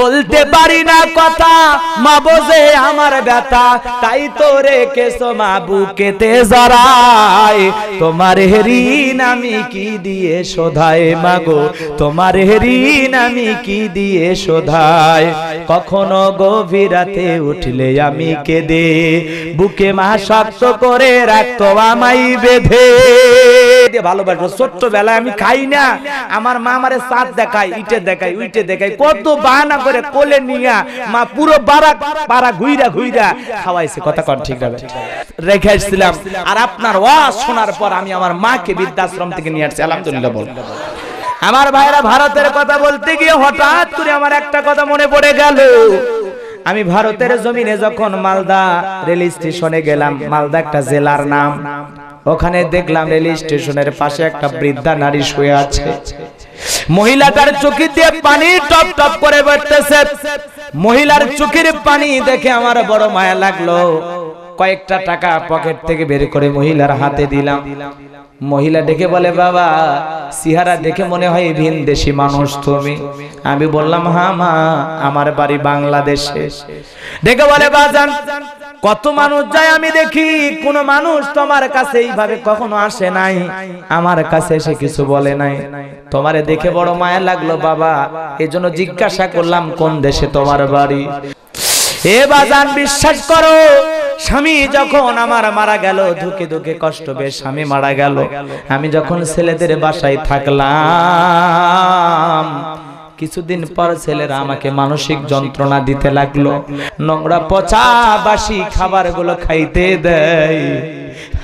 বলতে পারি না কথা মা বোঝে আমার ব্যথা তাই তো রেখেছো মা বুকেতে জড়ায় তোমার ঋণ আমি কি দিয়ে শোধায় মাগো তোমার ঋণ আমি কি দিয়ে শোধায় কখনো গভীরাতে উঠলে আমি কেঁদে বুকে মা শক্ত করে রাখতো আমাই বেঁধে ছোট্ট বেলায় আমি খাই না আমার মা আমারে সাত দেখায় ইটে দেখায় উইটে দেখায় কত বান করে কোলে নিয়া মা পুরো বাড়া পাড়া ঘুইরা ঘুইরা খাওয়াইছে কথা কন ঠিক হবে রেখে আসছিলাম আর আপনার ওয়াজ শোনার পর আমি আমার মাকে বৃদ্ধাশ্রম থেকে নিয়ে আসছি আলহামদুলিল্লাহ বল আমার ভাইরা ভারতের কথা বলতে গিয়ে হঠাৎ করে আমার একটা কথা মনে পড়ে গেল আমি ভারতের জমিনে যখন মালদা রেল স্টেশনে গেলাম মালদা একটা জেলার নাম ওখানে দেখলাম রেল স্টেশনের পাশে একটা বৃদ্ধা নারী শুয়ে আছে মহিলাটার চোখে দিয়ে পানি টপ টপ করে বাড়তেছে মহিলার চোখের পানি দেখে আমার বড় মায়া লাগলো কয়েকটা টাকা পকেট থেকে বের করে মহিলার হাতে দিলাম মহিলা ডেকে বলে বাবা সিহারা দেখে মনে হয় ভিন দেশি মানুষ তুমি আমি বললাম হা হ্যাঁ মা আমার বাড়ি বাংলাদেশে ডেকে বলে বাজান কত মানুষ যায় আমি দেখি কোন মানুষ তোমার কাছে এইভাবে কখনো আসে নাই আমার কাছে এসে কিছু বলে নাই তোমারে দেখে বড় মায়া লাগলো বাবা এই জন্য জিজ্ঞাসা করলাম কোন দেশে তোমার বাড়ি এ বাজান বিশ্বাস করো স্বামী যখন আমার মারা গেল ধুকে ধুকে কষ্ট বেশ স্বামী মারা গেল আমি যখন ছেলেদের বাসায় থাকলাম কিছুদিন পর ছেলেরা আমাকে মানসিক যন্ত্রণা দিতে লাগলো নোংরা পচা বাসি খাবারগুলো খাইতে দেয়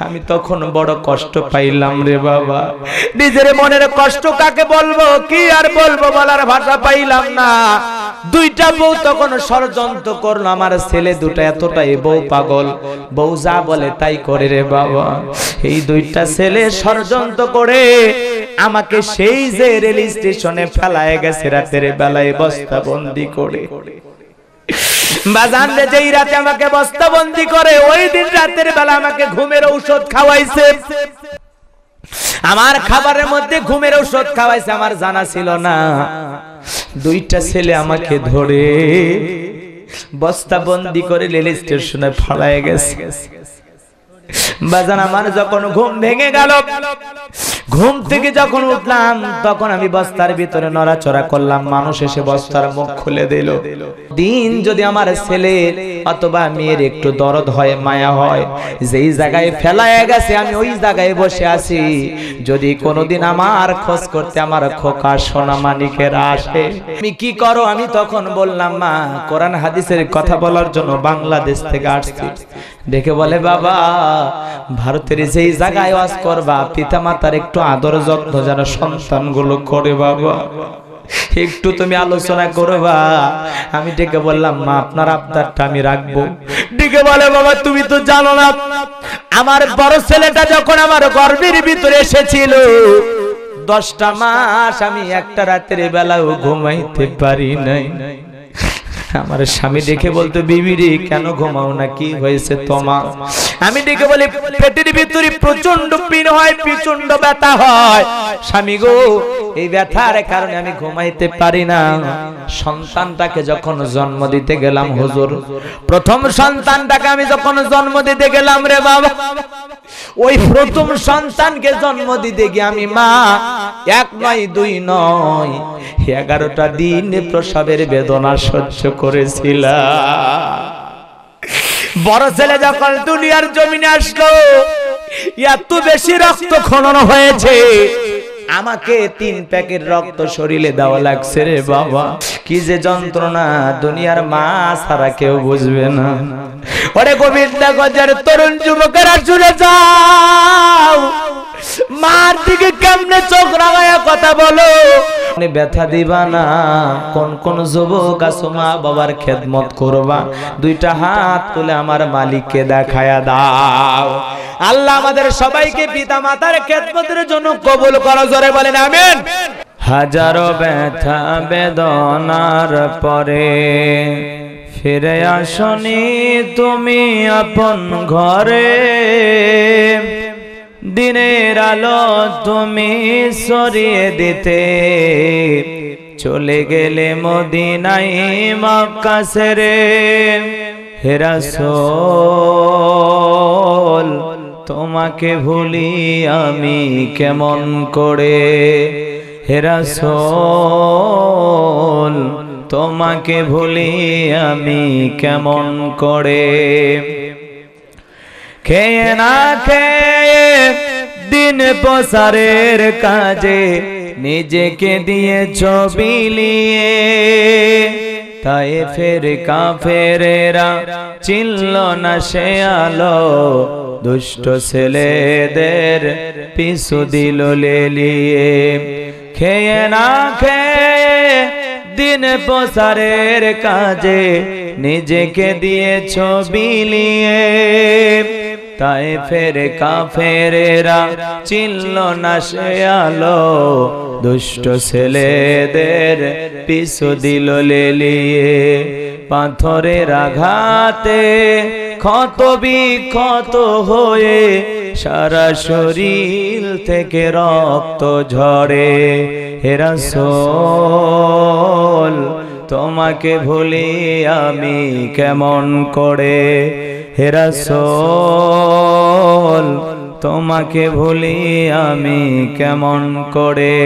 আমি তখন বড় কষ্ট পাইলাম রে বাবা নিজের মনের কষ্ট কাকে বলবো কি আর বলবো বলার ভাষা পাইলাম না দুইটা বউ তখন ষড়যন্ত্র করলো আমার ছেলে দুটা এতটাই বউ পাগল বউ যা বলে তাই করে রে বাবা এই দুইটা ছেলে ষড়যন্ত্র করে আমাকে সেই যে রেল স্টেশনে ফেলায় গেছে রাতের বেলায় বস্তা বন্দি করে বাজান যেই রাতে আমাকে বস্তাবন্দি করে ওই দিন রাতের বেলা আমাকে ঘুমের ঔষধ খাওয়াইছে আমার খাবারের মধ্যে ঘুমের ঔষধ খাওয়াইছে আমার জানা ছিল না দুইটা ছেলে আমাকে ধরে বস্তা বন্দি করে রেল স্টেশনে ফলায় গেছে বাজান আমার যখন ঘুম ভেঙে গেল ঘুম থেকে যখন উঠলাম তখন আমি বস্তার ভিতরে নড়াচড়া করলাম মানুষ এসে বস্তার মুখ খুলে দিল দিন যদি আমার ছেলে অথবা মেয়ের একটু দরদ হয় মায়া হয় যেই জায়গায় ফেলায় গেছে আমি ওই জায়গায় বসে আছি যদি কোনোদিন আমার খোঁজ করতে আমার খোকা সোনা মানিকের আসে আমি কি করো আমি তখন বললাম মা কোরআন হাদিসের কথা বলার জন্য বাংলাদেশ থেকে আসছি দেখে বলে বাবা ভারতের যেই জায়গায় ওয়াজ করবা পিতা মাতার একটু একটু আদর যত্ন যারা সন্তানগুলো করে বাবা একটু তুমি আলোচনা বা আমি ডেকে বললাম মা আপনার আবদারটা আমি রাখবো ডেকে বলে বাবা তুমি তো জানো না আমার বড় ছেলেটা যখন আমার গর্বের ভিতরে এসেছিল দশটা মাস আমি একটা রাতের বেলাও ঘুমাইতে পারি নাই আমার স্বামী দেখে বলতো বিবিরি কেন ঘুমাও না কি হয়েছে তোমার আমি দেখে বলি পেটের ভিতরে প্রচন্ড পিন হয় প্রচন্ড ব্যথা হয় স্বামী গো এই ব্যথার কারণে আমি ঘুমাইতে পারি না সন্তানটাকে যখন জন্ম দিতে গেলাম হুজুর প্রথম সন্তানটাকে আমি যখন জন্ম দিতে গেলাম রে বাবা ওই প্রথম সন্তানকে জন্ম দিতে গিয়ে আমি মা এক নয় দুই নয় এগারোটা দিন প্রসবের বেদনা সহ্য করেছিল বড় ছেলে যখন দুনিয়ার জমিনে আসলো এত বেশি রক্ত খনন হয়েছে আমাকে তিন প্যাকেট রক্ত শরীরে দেওয়া লাগছে রে বাবা কি যে যন্ত্রণা দুনিয়ার মা ছাড়া কেউ বুঝবে না ওরে গোবিন্দা তরুণ যুবকেরা চলে যাও মার দিকে কেমনে চোখ রাগায়া কথা বলো মানে ব্যথা দিবা না কোন কোন যুবক আছো মা বাবার খেদমত করবা দুইটা হাত তুলে আমার মালিককে দেখায়া দাও আল্লাহ আমাদের সবাইকে পিতা মাতার খেদমতের জন্য কবুল করো জোরে বলেন আমিন হাজারো ব্যথা বেদনার পরে ফিরে আসনি তুমি আপন ঘরে দিনের আলো তুমি সরিয়ে দিতে চলে গেলে মদিনাই মক্কা সেরে হেরাসোল তোমাকে ভুলি আমি কেমন করে হেরাসোল তোমাকে ভুলি আমি কেমন করে খেয়ে না খেয়ে দিন প্রসারের কাজে নিজেকে দিয়ে ছবি নিয়ে তাই ফের কাফেরেরা চিনল না সে আলো দুষ্ট ছেলেদের পিছু দিল লিয়ে খেয়ে না খেয়ে দিন প্রসারের কাজে নিজেকে দিয়ে ছবি নিয়ে তাই ফের কাফেরেরা চিনল না সে আলো দুষ্ট ছেলেদের পিছু দিল লেলিয়ে পাথরের আঘাতে ক্ষত বিক্ষত হয়ে সারা শরীর থেকে রক্ত ঝরে হেরা সোল তোমাকে ভুলি আমি কেমন করে হেরাসল তোমাকে ভুলি আমি কেমন করে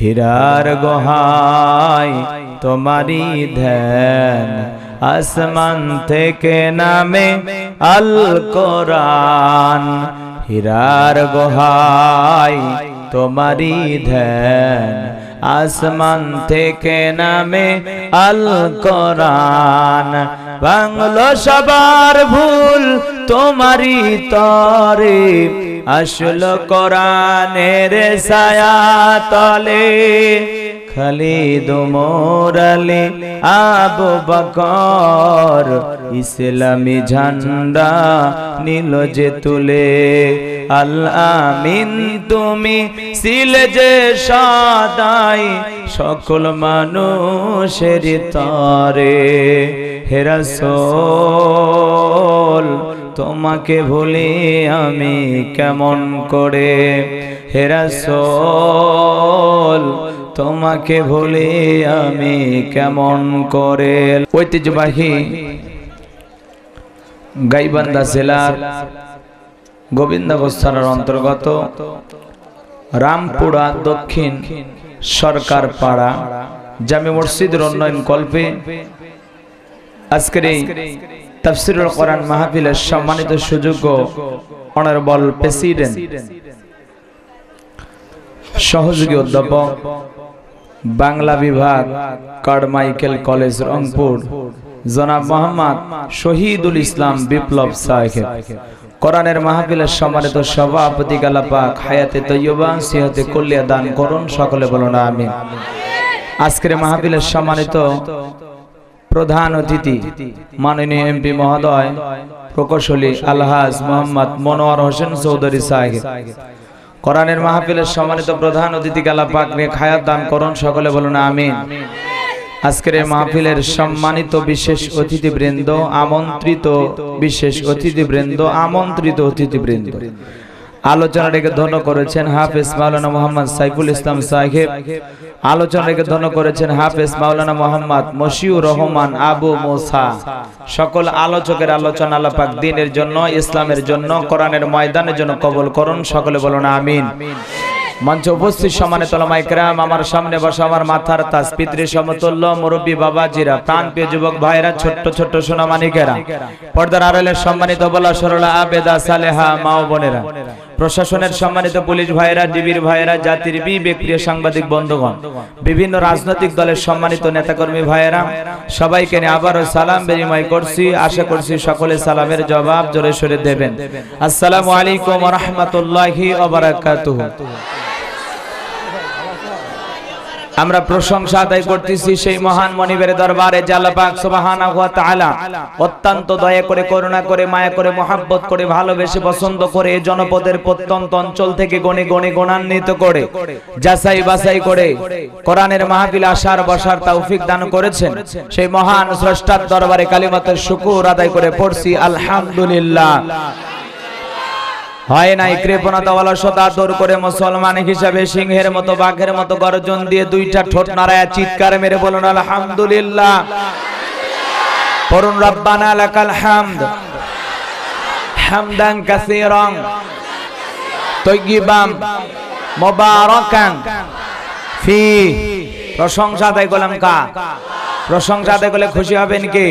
হীরার গোহাই তোমারি ধ্যান আসমান থেকে নামে আল কোরআন হীরার গোহাই তোমারি ধ্যান আসমান থেকে নামে আল কোরআন বাংলো সবার ভুল তোমারি তরে আসল কোরআনের সায়া তলে খালিদ মোরালে আবু বকর ইসলামী ঝান্ডা নীল যে তুলে আল্লামিন তুমি সিলে যে সদাই সকল মানুষের তরে হেরাসল তোমাকে ভুলি আমি কেমন করে হেরাসল তোমাকে ভুলি আমি কেমন করে ঐতিহ্যবাহী গাইবান্ধা জেলার গোবিন্দ গোস্থানের অন্তর্গত রামপুরা দক্ষিণ সরকার পাড়া জামি মসজিদের উন্নয়ন কল্পে আজকের তাফসিরুল কোরআন মাহফিলের সম্মানিত সুযোগ্য অনারবল প্রেসিডেন্ট সহযোগী অধ্যাপক বাংলা বিভাগ কার্ড মাইকেল কলেজ রংপুর জনাব মোহাম্মদ শহীদুল ইসলাম বিপ্লব সাহেব কোরআনের মাহফিলের সম্মানিত সভাপতি গালাপাক হায়াতে তৈয়বা সিহতে কল্যাণ দান করুন সকলে বলুন আমি আজকের মাহফিলের সম্মানিত প্রধান অতিথি মাননীয় এমপি মহোদয় প্রকৌশলী আলহাজ মোহাম্মদ মনোয়ার হোসেন চৌধুরী সাহেব কোরআনের মাহফিলের সম্মানিত প্রধান অতিথি কালা পাক নিয়ে খায়াত দান করুন সকলে বলুন আমি আজকের এই মাহফিলের সম্মানিত বিশেষ অতিথিবৃন্দ আমন্ত্রিত বিশেষ অতিথিবৃন্দ আমন্ত্রিত অতিথিবৃন্দ আলোচনাটিকে ধন্য করেছেন হাফেজ মাওলানা মোহাম্মদ সাইফুল ইসলাম সাহেব আলোচনাটিকে ধন্য করেছেন হাফেজ মাওলানা মোহাম্মদ মশিউর রহমান আবু মোসা সকল আলোচকের আলোচনা আলাপাক দিনের জন্য ইসলামের জন্য কোরআনের ময়দানের জন্য কবল করুন সকলে বলুন আমিন মঞ্চ উপস্থিত সমানে তলমাই ক্রাম আমার সামনে বসা আমার মাথার তাস পিতৃ সমতুল্য মুরব্বী বাবাজিরা প্রাণ পেয়ে যুবক ভাইরা ছোট্ট ছোট্ট সোনামানিকেরা পর্দার আড়ালের সম্মানিত বলা সরলা আবেদা সালেহা মাও বোনেরা প্রশাসনের সম্মানিত পুলিশ ভাইয়েরা ডিবির ভাইয়েরা জাতির বিবেক্রিয় সাংবাদিক বন্ধুগণ বিভিন্ন রাজনৈতিক দলের সম্মানিত নেতাকর্মী ভাইয়েরা সবাইকে নিয়ে আবারও সালাম বিনিময় করছি আশা করছি সকলে সালামের জবাব জোরে সরে দেবেন আসসালামু আলাইকুম রহমতুল্লাহি ওবরাকাতুহু আমরা প্রশংসা আদায় করতেছি সেই মহান মনিবের দরবারে জালাপাক সুবাহানা তাআলা অত্যন্ত দয়া করে করুণা করে মায়া করে মোহাব্বত করে ভালোবেসে পছন্দ করে জনপদের প্রত্যন্ত অঞ্চল থেকে গণে গণে গণান্বিত করে যাচাই বাছাই করে কোরআনের মাহফিল আসার বসার তৌফিক দান করেছেন সেই মহান স্রষ্টার দরবারে কালিমাতের শুকুর আদায় করে পড়ছি আলহামদুলিল্লাহ হয় নাই কৃপণতাওয়ালা সদা দৌড় করে মুসলমান হিসাবে সিংহের মতো বাঘের মতো গর্জন দিয়ে দুইটা ঠোঁট নাড়ায় চিৎকার মেরে বলুন আলহামদুলিল্লাহ পড়ুন রব্বানা লাকাল হামদ হামদান কাসীরান তৈগিবাম মোবারকান ফি প্রশংসা তাই গোলাম কা প্রশংসা দেখলে খুশি হবেন কে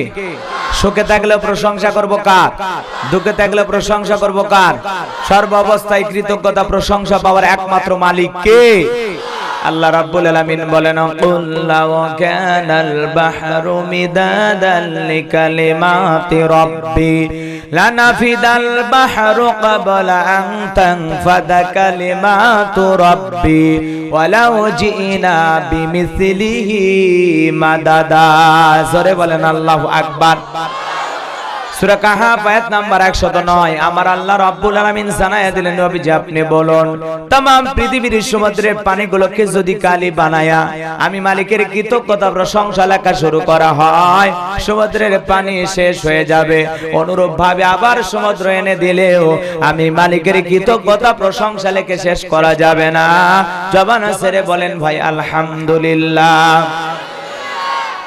সুখে থাকলে প্রশংসা করব কার দুঃখে থাকলে প্রশংসা করব কার সর্ব অবস্থায় কৃতজ্ঞতা প্রশংসা পাওয়ার একমাত্র মালিক কে الله رب العالمين بولنا قل لو كان البحر مدادا لكلمات ربي لنفد البحر قبل أن تنفد كلمات ربي ولو جئنا بمثله مددا سوري بولنا الله أكبر সুরা কাহাফ আয়াত নাম্বার 109 আমার আল্লাহ রাব্বুল আলামিন জানায়া দিলেন নবী যে আপনি বলুন तमाम পৃথিবীর সমুদ্রের পানিগুলোকে যদি কালি বানায়া আমি মালিকের কৃতজ্ঞতা প্রশংসা লেখা শুরু করা হয় সমুদ্রের পানি শেষ হয়ে যাবে অনুরূপ ভাবে আবার সমুদ্র এনে দিলেও আমি মালিকের কৃতজ্ঞতা প্রশংসা লেখে শেষ করা যাবে না জবান সেরে বলেন ভাই আলহামদুলিল্লাহ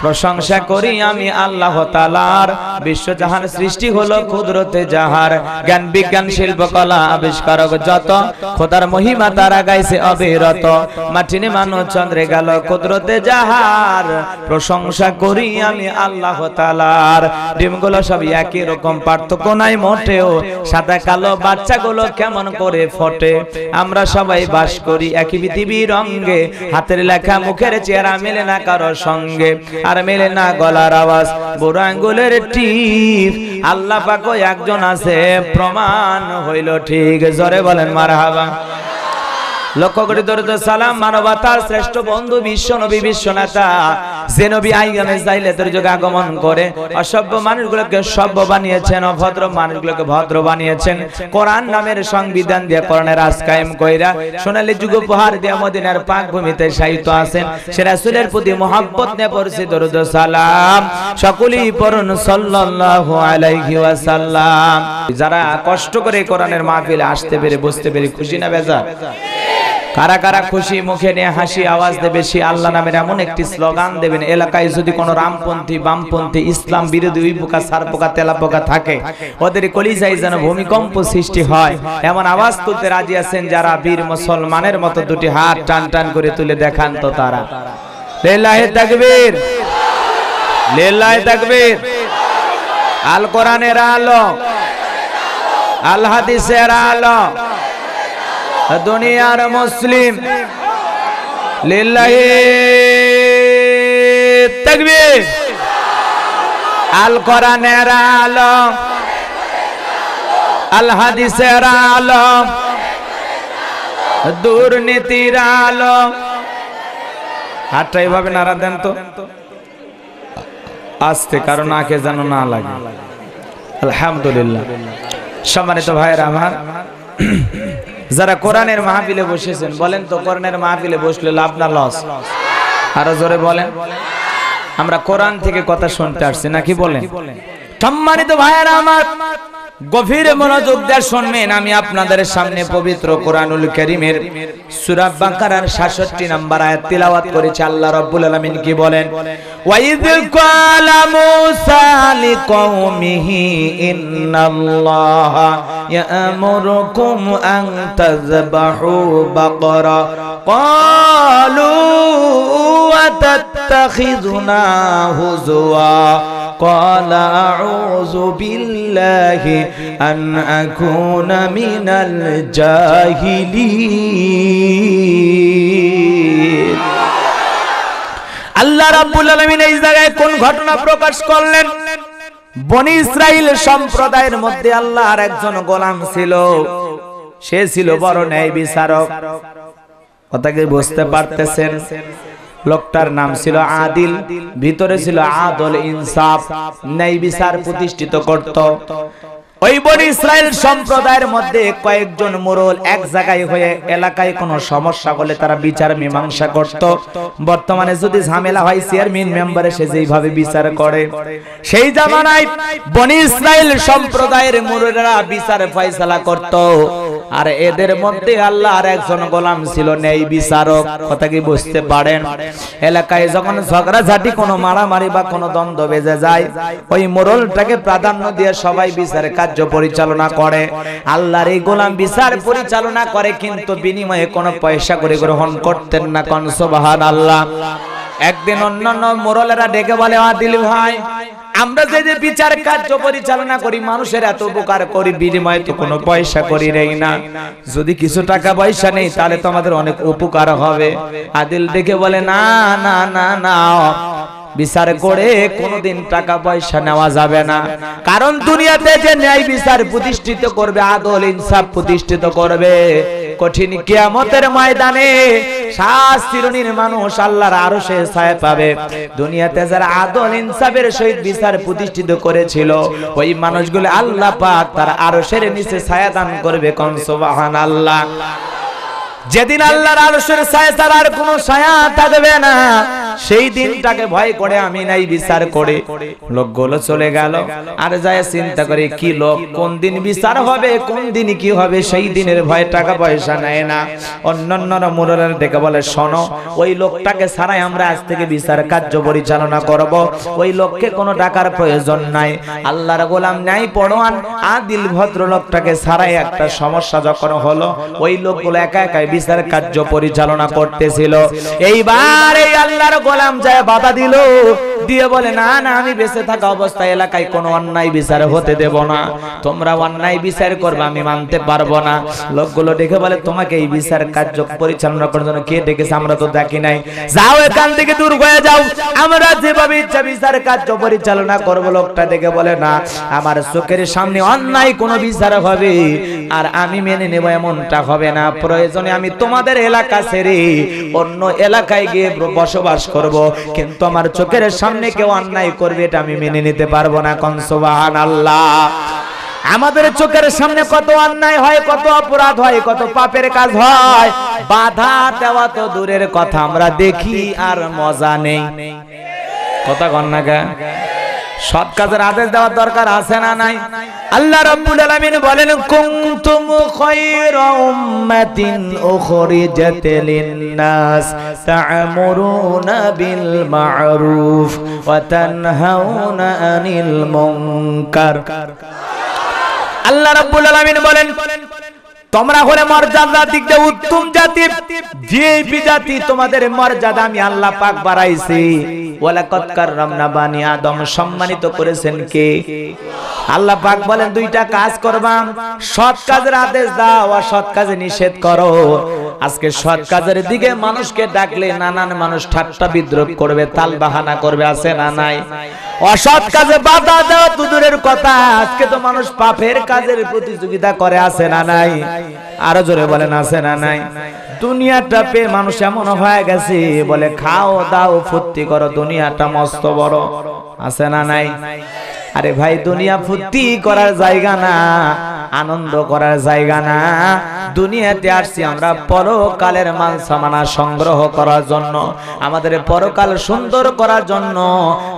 প্রশংসা করি আমি আল্লাহ তালার বিশ্বজাহান সৃষ্টি হলো কুদরতে যাহার জ্ঞান বিজ্ঞান শিল্পকলা আবিষ্কার যত খোদার মহিমা তারা গাইছে অবিরত মাটিনে মানো চন্দ্রে গেল কুদরতে যাহার প্রশংসা করি আমি আল্লাহ তালার ডিমগুলো সব একই রকম পার্থক্য নাই মোটেও সাদা কালো বাচ্চাগুলো কেমন করে ফটে আমরা সবাই বাস করি একই পৃথিবীর রঙ্গে হাতের লেখা মুখের চেহারা মেলে না কারো সঙ্গে আর মেলে না গলার আওয়াজ বুড়ো আঙ্গুলের টিপ আল্লাহ পাকো একজন আছে প্রমাণ হইল ঠিক জরে বলেন মারহাবা লক্ষ্য করে দরজা সালাম মানবতার শ্রেষ্ঠ বন্ধু বিশ্ব নবী বিশ্বনাথা যে নবী আইগামে যাইলে তোর যোগ আগমন করে অসভ্য মানুষগুলোকে সভ্য বানিয়েছেন অভদ্র মানুষগুলোকে ভদ্র বানিয়েছেন কোরআন নামের সংবিধান দিয়ে কোরআনের রাজ কায়েম কইরা সোনালী যুগ উপহার দিয়ে মদিনার পাক ভূমিতে সাহিত্য আছেন সে রাসুলের প্রতি মহাব্বত নিয়ে পড়ছে দরুদ সালাম সকলেই পড়ুন সাল্লাল্লাহু আলাইহি ওয়াসাল্লাম যারা কষ্ট করে কোরআনের মাহফিলে আসতে পেরে বসতে পেরে খুশি না বেজার কারা কারা খুশি মুখে নিয়ে হাসি আওয়াজ দেবে সে আল্লাহ নামের এমন একটি স্লোগান দেবেন এলাকায় যদি কোনো রামপন্থী বামপন্থী ইসলাম বিরোধী উই পোকা সার পোকা তেলা পোকা থাকে ওদের কলিজায় যেন ভূমিকম্প সৃষ্টি হয় এমন আওয়াজ তুলতে রাজি আছেন যারা বীর মুসলমানের মতো দুটি হাত টান টান করে তুলে দেখান তো তারা লেলাহে তাকবীর লেলাহে তাকবীর আল কোরআনের আলো আল হাদিসের আলো দুনিয়ার মুসলিম লিল্লাহি তাকবীর আল কোরআনের আলম আল হাদিসের আলম দুর্নীতির আলম হাতটা এইভাবে নাড়া দেন তো আসতে কারো নাকে যেন না লাগে আলহামদুলিল্লাহ সম্মানিত ভাইয়ের আমার যারা কোরআনের মাহফিলে বসেছেন বলেন তো কোরআনের মাহফিলে বসলে লাভ না লস আরো জোরে বলেন আমরা কোরআন থেকে কথা শুনতে আসছি নাকি বলেন সম্মানিত ভাইয়েরা আমার গভীরে মনোযোগ দিয়ে শুনবেন আমি আপনাদের সামনে পবিত্র কোরআনুল করিমের বাকারার নম্বর আয়াত আল্লাহ রাব্বুল আলামিন কি বলেন ওয়াইদ ক্বালা মূসা লিকাওমিহি ইন্নাল্লাহা ইয়ামুরুকুম আন তাযবাহু বাকরা قالوا أتتخذنا هزوا قال أعوذ بالله أن أكون من الجاهلين আল্লাহ রাব্বুল আলামিন এই জায়গায় কোন ঘটনা প্রকাশ করলেন বনি ইসরাইল সম্প্রদায়ের মধ্যে আল্লাহর একজন গোলাম ছিল সে ছিল বড় ন্যায় বিচারক কথাকে বুঝতে পারতেছেন লোকটার নাম ছিল আদিল ভিতরে ছিল আদল ইনসাফ ন্যায় বিচার প্রতিষ্ঠিত করত ওই বড় ইসরায়েল সম্প্রদায়ের মধ্যে কয়েকজন মোরল এক জায়গায় হয়ে এলাকায় কোনো সমস্যা হলে তারা বিচার মীমাংসা করত বর্তমানে যদি ঝামেলা হয় চেয়ারম্যান মেম্বারে সে বিচার করে সেই জামানায় বনি ইসরায়েল সম্প্রদায়ের ফয়সালা করত আর এদের মধ্যে আল্লাহর একজন গোলাম ছিল নেই বিচারক কথা কি বুঝতে পারেন এলাকায় যখন ঝাটি কোনো মারামারি বা কোনো দ্বন্দ্ব বেজে যায় ওই মোরলটাকে প্রাধান্য দিয়ে সবাই বিচার কাজ রাজ্য পরিচালনা করে আল্লাহর এই গোলাম বিচার পরিচালনা করে কিন্তু বিনিময়ে কোনো পয়সা করে গ্রহণ করতেন না কনসবাহান আল্লাহ একদিন অন্যান্য মোরলেরা ডেকে বলে আদিল ভাই আমরা যে যে বিচার কার্য পরিচালনা করি মানুষের এত উপকার করি বিনিময়ে তো কোনো পয়সা করি নেই না যদি কিছু টাকা পয়সা নেই তাহলে তো আমাদের অনেক উপকার হবে আদিল ডেকে বলে না না না না বিচার করে কোনদিন টাকা পয়সা নেওয়া যাবে না কারণ দুনিয়াতে যে ন্যায় বিচার প্রতিষ্ঠিত করবে আদল ইনসাফ প্রতিষ্ঠিত করবে কঠিন কেয়ামতের ময়দানে মানুষ আল্লাহর আরো সে পাবে দুনিয়াতে যারা আদল ইনসাফের সহিত বিচার প্রতিষ্ঠিত করেছিল ওই মানুষগুলো আল্লাহ পাক তার আরো সের নিচে ছায়া দান করবে কনসবাহান আল্লাহ যেদিন আল্লাহর আলসের ছায়া ছাড়া আর কোনো ছায়া থাকবে না সেই দিনটাকে ভয় করে আমি নাই বিচার করে লোকগুলো চলে গেল আর যায় চিন্তা করে কি লোক কোন দিন বিচার হবে কোন দিন কি হবে সেই দিনের ভয় টাকা পয়সা নেয় না অন্যান্য মুরলের ডেকে বলে শোনো ওই লোকটাকে ছাড়াই আমরা আজ থেকে বিচার কার্য পরিচালনা করব ওই লোককে কোনো টাকার প্রয়োজন নাই আল্লাহর গোলাম নাই পড়োয়ান আদিল ভদ্র লোকটাকে ছাড়াই একটা সমস্যা যখন হলো ওই লোকগুলো একা একাই বিচার কার্য পরিচালনা করতেছিল এইবার এই আল্লাহর গোলাম যায় বাধা দিল দিয়ে বলে না না আমি বেঁচে থাকা অবস্থায় এলাকায় কোনো অন্যায় বিচার হতে দেব না তোমরা অন্যায় বিচার করবে আমি মানতে পারবো না লোকগুলো ডেকে বলে তোমাকে এই বিচার কার্য পরিচালনা করার জন্য কে ডেকেছে আমরা তো দেখি নাই যাও এখান থেকে দূর হয়ে যাও আমরা যেভাবে ইচ্ছা বিচার কার্য পরিচালনা করবো লোকটা ডেকে বলে না আমার চোখের সামনে অন্যায় কোনো বিচার হবে আর আমি মেনে নেব এমনটা হবে না প্রয়োজনে আমি তোমাদের এলাকা ছেড়ে অন্য এলাকায় গিয়ে বসবাস করব কিন্তু আমার চোখের সামনে কেউ অন্যায় করবে এটা আমি মেনে নিতে পারবো না কনসবাহান আল্লাহ আমাদের চোখের সামনে কত অন্যায় হয় কত অপরাধ হয় কত পাপের কাজ হয় বাধা দেওয়া তো দূরের কথা আমরা দেখি আর মজা নেই কথা কন্যা সব কাজের আদেশ দেওয়ার দরকার আছে না নাই আল্লাহ রাব্বুল আলামিন বলেন কুনতুম খায়রা উম্মাতিন উখরিজাত লিন-নাস তা'মুরুনা বিল মা'রুফ ওয়া তানহাউনা আনিল মুনকার আল্লাহ রাব্বুল আলামিন বলেন তোমরা হলে মর্যাদা দিক দিয়ে উত্তম জাতি যে বিজাতি তোমাদের মর্যাদা আমি আল্লাহ পাক বাড়াইছি ওয়ালাকাত কাররামনা বানি আদম সম্মানিত করেছেন কে আল্লাহ পাক বলেন দুইটা কাজ করবা সৎ কাজের আদেশ দাও আর সৎ কাজে নিষেধ করো আজকে সৎ কাজের দিকে মানুষকে ডাকলে নানান মানুষ ঠাট্টা বিদ্রোপ করবে তাল বাহানা করবে আছে না নাই অসৎ কাজে বাধা দেওয়া তো দূরের কথা আজকে তো মানুষ পাপের কাজের প্রতিযোগিতা করে আছে না নাই আরো জোরে বলেন আছে না নাই দুনিয়াটা পেয়ে মানুষ এমন হয়ে গেছে বলে খাও দাও ফুর্তি করো দুনিয়াটা মস্ত বড় আছে না নাই আরে ভাই দুনিয়া ফুর্তি করার জায়গা না আনন্দ করার জায়গা না দুনিয়াতে আসছি আমরা পরকালের মান সামানা সংগ্রহ করার জন্য আমাদের পরকাল সুন্দর করার জন্য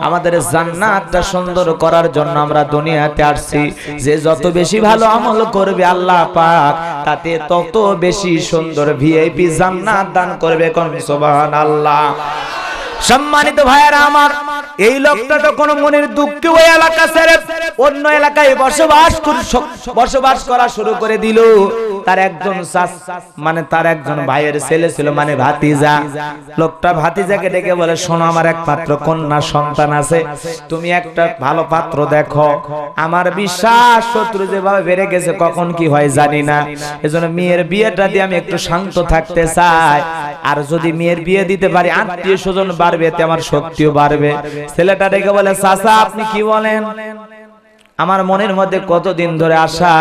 আমাদের জান্নাতটা সুন্দর করার জন্য আমরা দুনিয়াতে আসছি যে যত বেশি ভালো আমল করবে আল্লাহ পাক তাতে তত বেশি সুন্দর ভিআইপি জান্নাত দান করবে কোন সুবহানাল্লাহ সম্মানিত ভাইয়েরা আমার এই লোকটা তো তখন মনের দুঃখে ওই এলাকা ছেড়ে অন্য এলাকায় বসবাস বসবাস করা শুরু করে দিল তার একজন মানে তার একজন ভাইয়ের ছেলে ছিল মানে ভাতিজা লোকটা ভাতিজাকে ডেকে বলে শোনো আমার এক পাত্র কন্যা সন্তান আছে তুমি একটা ভালো পাত্র দেখো আমার বিশ্বাস শত্রু যেভাবে বেড়ে গেছে কখন কি হয় জানি না এজন্য মেয়ের বিয়েটা দিয়ে আমি একটু শান্ত থাকতে চাই আর যদি মেয়ের বিয়ে দিতে পারি আত্মীয় স্বজন বাড়বে এতে আমার শক্তিও বাড়বে ছেলেটা ডেকে বলে চাষা আপনি কি বলেন আমার মনের মধ্যে কতদিন ধরে আসা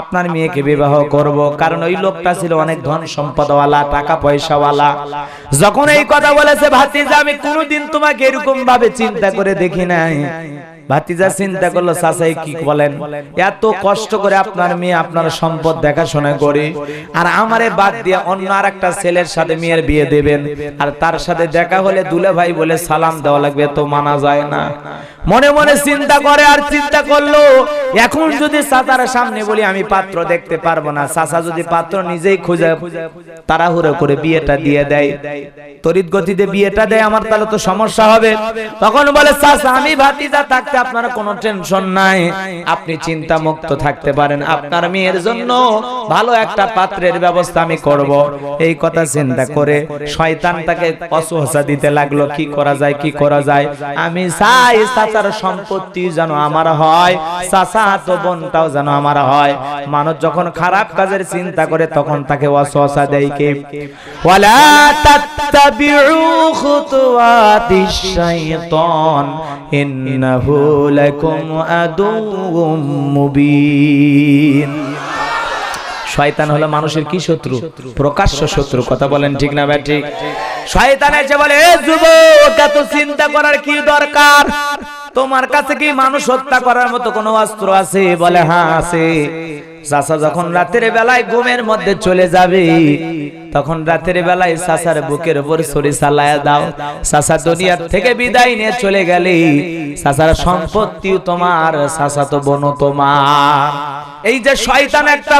আপনার মেয়েকে বিবাহ করব কারণ ওই লোকটা ছিল অনেক ধন সম্পদওয়ালা টাকা পয়সাওয়ালা যখন এই কথা বলেছে ভাতিজা আমি কোনোদিন তোমাকে এরকম ভাবে চিন্তা করে দেখি নাই ভাতিজা চিন্তা করলো চাচাই কি বলেন এত কষ্ট করে আপনার মেয়ে আপনার সম্পদ দেখাশোনা করে আর আমারে বাদ দিয়ে অন্য আর একটা ছেলের সাথে মেয়ের বিয়ে দেবেন আর তার সাথে দেখা হলে দুলে ভাই বলে সালাম দেওয়া লাগবে তো মানা যায় না মনে মনে চিন্তা করে আর চিন্তা করলো এখন যদি চাচার সামনে বলি আমি পাত্র দেখতে পারবো না চাচা যদি পাত্র নিজেই খুঁজে তাড়াহুড়ো করে বিয়েটা দিয়ে দেয় তরিত গতিতে বিয়েটা দেয় আমার তাহলে তো সমস্যা হবে তখন বলে চাচা আমি ভাতিজা থাকতে আপনার কোনো টেনশন নাই আপনি চিন্তা মুক্ত থাকতে পারেন আপনার মেয়ের জন্য ভালো একটা পাত্রের ব্যবস্থা আমি করব এই কথা চিন্তা করে শয়তান তাকে অসহসা দিতে লাগলো কি করা যায় কি করা যায় আমি চাই চাচার সম্পত্তি যেন আমার হয় চাচা তো বোনটাও যেন আমার হয় মানুষ যখন খারাপ কাজের চিন্তা করে তখন তাকে অসহসা দেয় কে ওয়ালা তাত্তাবিউ খুতুওয়াতিশ শাইতান ইন্নাহু لكم عدو مبين শয়তান হলো মানুষের কি শত্রু প্রকাশ্য শত্রু কথা বলেন ঠিক না ব্যাটি শয়তান এসে বলে এ যুবক এত চিন্তা করার কি দরকার তোমার কাছে কি মানুষ হত্যা করার মতো কোনো অস্ত্র আছে বলে হ্যাঁ আছে চাষা যখন রাতের বেলায় ঘুমের মধ্যে চলে যাবে তখন রাতের বেলায় চাষার বুকের উপর সরি চালায়া দাও চাষা দুনিয়ার থেকে বিদায় নিয়ে চলে গেলে চাষার সম্পত্তিও তোমার চাষা তো বনো তোমার এই যে শয়তান একটা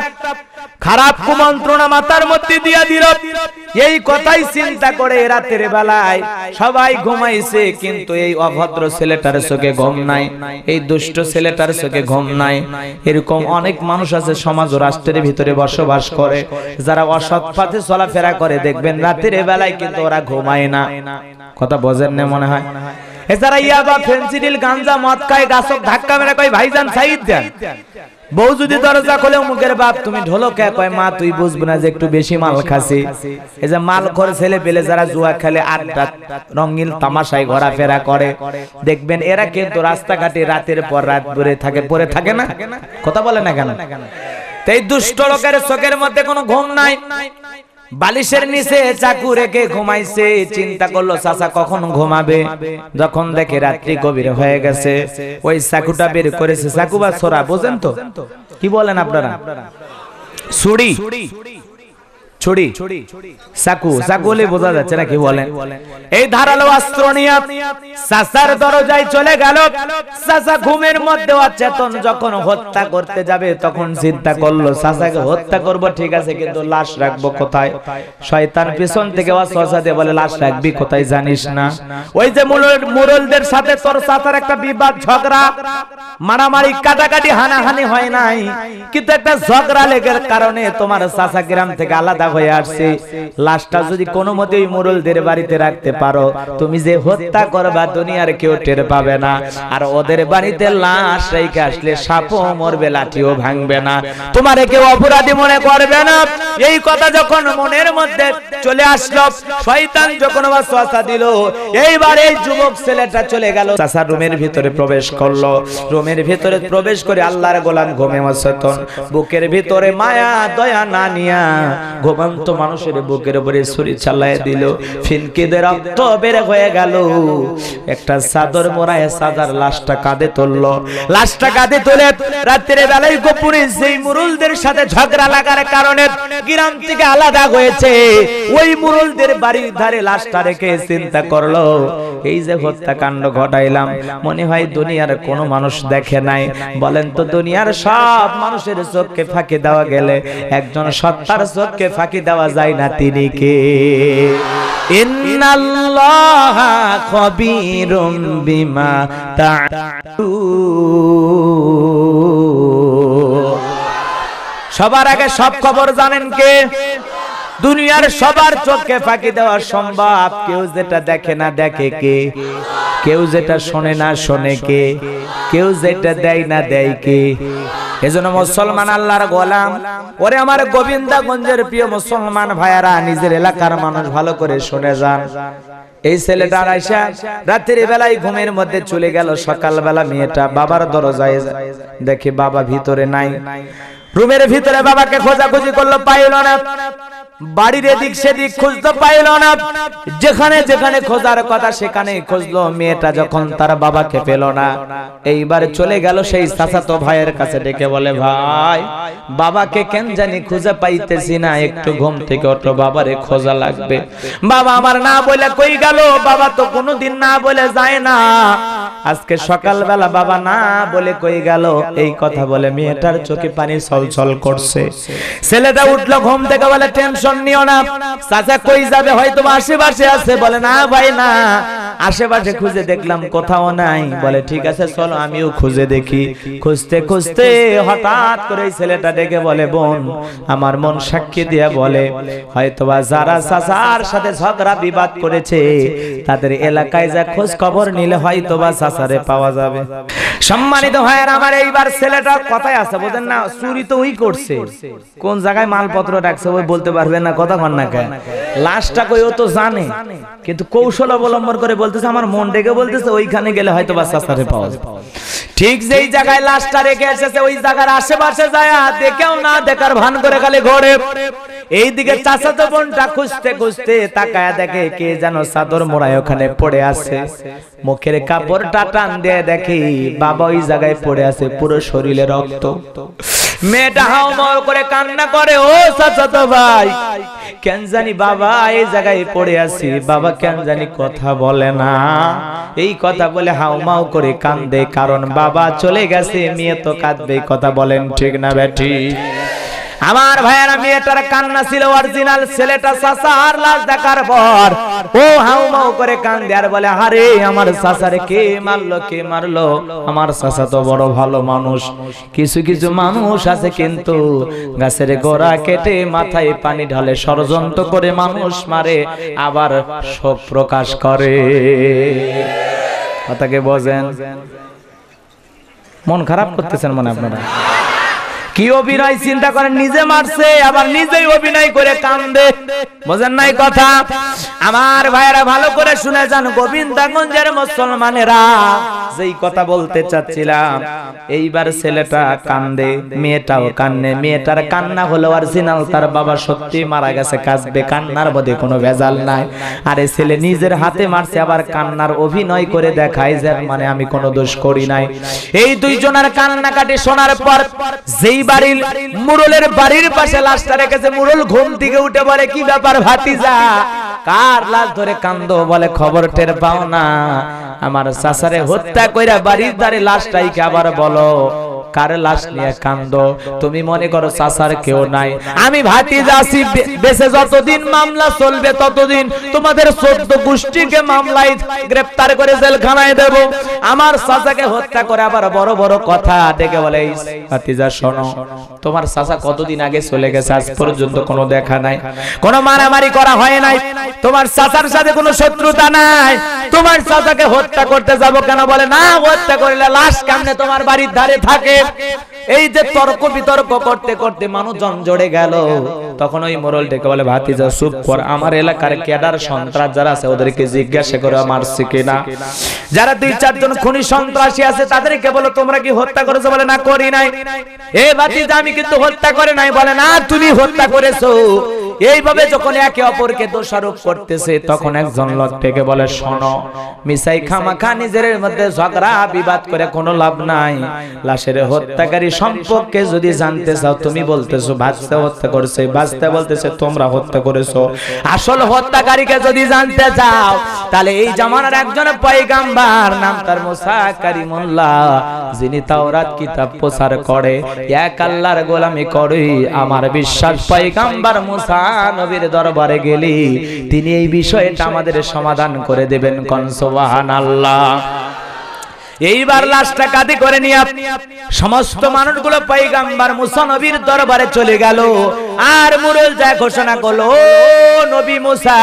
খারাপ কুমন্ত্রণা মাথার মধ্যে দিয়া দিল এই কথাই চিন্তা করে রাতের বেলায় সবাই ঘুমাইছে কিন্তু এই অভদ্র ছেলেটার চোখে ঘুম নাই এই দুষ্ট ছেলেটার চোখে ঘুম নাই এরকম অনেক মানুষ আছে সমাজ রাষ্ট্রের ভিতরে বসবাস করে যারা অসৎ পথে চলাফেরা করে দেখবেন রাতের বেলায় কিন্তু ওরা ঘুমায় না কথা বোঝেন না মনে হয় এছাড়া ইয়াবা ফেন্সিডিল গাঞ্জা মদ খায় গাছক ধাক্কা মেরে কয় ভাইজান সাইদ দেন বউ যদি দরজা খোলে মুখের বাপ তুমি ঢোলো কে কয় মা তুই বুঝবো না যে একটু বেশি মাল খাসি এই যে মাল করে ছেলে পেলে যারা জুয়া খেলে আড্ডা রঙিন তামাশায় ঘোরাফেরা করে দেখবেন এরা কিন্তু রাস্তাঘাটে রাতের পর রাত পরে থাকে পরে থাকে না কথা বলে না কেন এই দুষ্ট লোকের চোখের মধ্যে কোনো ঘুম নাই বালিশের নিচে চাকু রেখে ঘুমাইছে চিন্তা করলো চাচা কখন ঘুমাবে যখন দেখে রাত্রি গভীর হয়ে গেছে ওই চাকুটা বের করেছে চাকু বা ছোড়া বোঝেন তো কি বলেন আপনারা সুড়ি ছড়ি সাকু সাকু বলে বোঝা যাচ্ছে না কি বলেন এই ধারালো অস্ত্র নিয়ে সাসার দরজায় চলে গেল সাসা ঘুমের মধ্যে অচেতন যখন হত্যা করতে যাবে তখন চিন্তা করলো সাসাকে হত্যা করব ঠিক আছে কিন্তু লাশ রাখবো কোথায় শয়তান পিছন থেকে ওয়াসওয়াসা দিয়ে বলে লাশ রাখবি কোথায় জানিস না ওই যে মুরলদের সাথে তোর সাসার একটা বিবাদ ঝগড়া মারামারি কাটাকাটি হানাহানি হয় নাই কিন্তু একটা ঝগড়া লেগের কারণে তোমার সাসা গ্রাম থেকে আলাদা হয়ে আসছে লাশটা যদি কোনো মতেই মুরলদের বাড়িতে রাখতে পারো তুমি যে হত্যা করবা দুনিয়ার কেউ টের পাবে না আর ওদের বাড়িতে লাশ রেখে আসলে সাপও মরবে লাঠিও ভাঙবে না তোমারে কেউ অপরাধী মনে করবে না এই কথা যখন মনের মধ্যে চলে আসলো শয়তান যখন ওয়াসওয়াসা দিল এইবারে এই যুবক ছেলেটা চলে গেল চাচা রুমের ভিতরে প্রবেশ করলো রুমের ভিতরে প্রবেশ করে আল্লাহর গোলাম ঘুমে অচেতন বুকের ভিতরে মায়া দয়া না নিয়া ঘুম ঘুমান্ত মানুষের বুকের উপরে ছুরি চালায় দিল ফিনকিদের রক্ত বের হয়ে গেল একটা চাদর মোড়ায় সাদার লাশটা কাঁধে তুলল লাশটা কাঁধে তুলে রাত্রে বেলায় গোপুরে সেই মুরুলদের সাথে ঝগড়া লাগার কারণে গ্রাম থেকে আলাদা হয়েছে ওই মুরুলদের বাড়ির ধারে লাশটা রেখে চিন্তা করলো এই যে হত্যাকাণ্ড ঘটাইলাম মনে হয় দুনিয়ার কোনো মানুষ দেখে নাই বলেন তো দুনিয়ার সব মানুষের চোখকে ফাঁকি দেওয়া গেলে একজন সত্তার চোখকে ফাঁকি তাকে দেওয়া যায় না তিনি কে সবার আগে সব খবর জানেন কে দুনিয়ার সবার চোখে ফাঁকি দেওয়া সম্ভব কেউ যেটা দেখে না দেখে কে কেউ যেটা শোনে না শোনে কে কেউ যেটা দেয় না দেয় কে এজন্য মুসলমান আল্লাহর গোলাম ওরে আমার গোবিন্দাগঞ্জের প্রিয় মুসলমান ভাইয়ারা নিজের এলাকার মানুষ ভালো করে শুনে যান এই ছেলেটা আইসা রাতের বেলায় ঘুমের মধ্যে চলে গেল সকালবেলা মেয়েটা বাবার দরজায় দেখে বাবা ভিতরে নাই রুমের ভিতরে বাবাকে খোঁজাখুঁজি করলো পাইল না বাড়ির এদিক সেদিক খুঁজতে পাইল না যেখানে যেখানে খোঁজার কথা সেখানে খুঁজলো মেয়েটা যখন তার বাবাকে পেল না এইবার চলে গেল সেই চাচাতো ভাইয়ের কাছে ডেকে বলে ভাই বাবাকে কেন জানি খুঁজে পাইতেছি না একটু ঘুম থেকে ওঠো বাবারে খোঁজা লাগবে বাবা আমার না বলে কই গেল বাবা তো কোনোদিন না বলে যায় না আজকে সকালবেলা বাবা না বলে কই গেল এই কথা বলে মেয়েটার চোখে পানি ছলছল করছে ছেলেটা উঠলো ঘুম থেকে বলে টেনশন টেনশন নিও না চাচা কই যাবে হয়তো আশেপাশে আছে বলে না ভাই না আশেপাশে খুঁজে দেখলাম কোথাও নাই বলে ঠিক আছে চলো আমিও খুঁজে দেখি খুঁজতে খুঁজতে হঠাৎ করে ছেলেটা ডেকে বলে বোন আমার মন সাক্ষী দিয়ে বলে হয়তো বা যারা চাচার সাথে ঝগড়া বিবাদ করেছে তাদের এলাকায় যা খোঁজ খবর নিলে হয়তো বা চাচারে পাওয়া যাবে সম্মানিত হয় আমার এইবার ছেলেটা কথায় আছে বোঝেন না চুরি তো ওই করছে কোন জায়গায় মালপত্র রাখছে ওই বলতে পারবে না কথা কন না কে লাশটা কই ও তো জানে কিন্তু কৌশল অবলম্বন করে বলতেছে আমার মন ডেকে বলতেছে ওইখানে গেলে হয়তো বা সাসারে পাওয়া যাবে ঠিক যেই জায়গায় লাশটা রেখে এসেছে ওই জায়গার আশেপাশে যায় দেখেও না দেখার ভান করে খালি ঘরে এইদিকে তো বোনটা খুঁজতে খুঁজতে তাকায় দেখে কে যেন চাদর মোড়ায় ওখানে পড়ে আছে মুখের কাপড়টা টান দিয়ে দেখি বাবা ওই জায়গায় পড়ে আছে পুরো শরীরে রক্ত মেয়েটা হাওমাও করে কান্না করে ও তো ভাই কেন জানি বাবা এই জায়গায় পড়ে আছি বাবা কেন জানি কথা বলে না এই কথা বলে হাউমাউ করে কান্দে কারণ বাবা চলে গেছে মেয়ে তো কাঁদবে কথা বলেন ঠিক না ব্যাটি আমার ভাইয়েরা মেয়েটার কান্না ছিল অরিজিনাল ছেলেটা সাসার লাশ দেখার পর ও হাউ মাউ করে কান দেয়ার বলে আরে আমার সাসারে কে মারলো কে মারলো আমার সাসা তো বড় ভালো মানুষ কিছু কিছু মানুষ আছে কিন্তু গাছের গোড়া কেটে মাথায় পানি ঢালে ষড়যন্ত্র করে মানুষ মারে আবার শোক প্রকাশ করে কথাকে বোঝেন মন খারাপ করতেছেন মনে আপনারা কি অভিনয় চিন্তা করেন নিজে মারছে আবার নিজেই অভিনয় করে কান্দে বোঝেন নাই কথা আমার ভাইরা ভালো করে শুনে যান গোবিন্দাগঞ্জের মুসলমানেরা যেই কথা বলতে চাচ্ছিলাম এইবার ছেলেটা কান্দে মেয়েটাও কান্নে মেয়েটার কান্না হলো আর অরিজিনাল তার বাবা সত্যি মারা গেছে কাঁদবে কান্নার মধ্যে কোনো ভেজাল নাই আরে ছেলে নিজের হাতে মারছে আবার কান্নার অভিনয় করে দেখায় যে মানে আমি কোনো দোষ করি নাই এই দুইজনের কান্নাকাটি শোনার পর যেই বাড়ির মুরলের বাড়ির পাশে লাশটা রেখেছে মুরল ঘুম থেকে উঠে বলে কি ব্যাপার ভাতিজা কার লাশ ধরে কান্দো বলে খবর টের পাও না আমার সাসারে হত্যা কইরা বাড়ির দ্বারে লাশটাই আবার বলো কার লাশ নিয়ে কান্দ তুমি মনে করো চাচার কেউ নাই আমি ভাতি যাচ্ছি বেঁচে যতদিন মামলা চলবে ততদিন তোমাদের চোদ্দ গোষ্ঠীকে মামলায় গ্রেফতার করে জেলখানায় দেব আমার চাচাকে হত্যা করে আবার বড় বড় কথা ডেকে বলে ভাতিজা শোনো তোমার চাচা কতদিন আগে চলে গেছে আজ পর্যন্ত কোনো দেখা নাই কোনো মারামারি করা হয় নাই তোমার চাচার সাথে কোনো শত্রুতা নাই তোমার চাচাকে হত্যা করতে যাব কেন বলে না হত্যা করলে লাশ কামনে তোমার বাড়ির ধারে থাকে এই যে তর্ক বিতর্ক করতে করতে মানুষজন জড়ে গেল তখন ওই মোরল ডেকে বলে ভাতিজা চুপ কর আমার এলাকার ক্যাডার সন্ত্রাস যারা আছে ওদেরকে জিজ্ঞাসা করে মারছে কিনা যারা দুই চারজন খুনি সন্ত্রাসী আছে তাদেরকে বলো তোমরা কি হত্যা করেছো বলে না করি নাই এ ভাতিজা আমি কিন্তু হত্যা করে নাই বলে না তুমি হত্যা করেছো এইভাবে যখন একে অপরকে দোষারোপ করতেছে তখন একজন লোক থেকে বলে শোনো মিসাই খামাখা নিজের মধ্যে ঝগড়া বিবাদ করে কোনো লাভ নাই লাশের হত্যাকারী সম্পর্কে যদি জানতে চাও তুমি বলতেছো বাঁচতে হত্যা করেছে বাঁচতে বলতেছে তোমরা হত্যা করেছো আসল হত্যাকারীকে যদি জানতে চাও তাহলে এই জামানার একজন পয়গাম্বার নাম তার মুসা কারিমুল্লাহ যিনি তাওরাত কিতাব প্রচার করে এক আল্লাহর গোলামি করে আমার বিশ্বাস পয়গাম্বার মুসা নবীর দরবারে গেলি তিনি এই বিষয়টা আমাদের সমাধান করে দেবেন কনসোবাহান আল্লাহ এইবার লাশটা কাঁধে করে নিয়ে সমস্ত মানুষগুলো পাইগাম্বার মুসা নবীর দরবারে চলে গেল আর মুরল যা ঘোষণা করলো নবী মুসা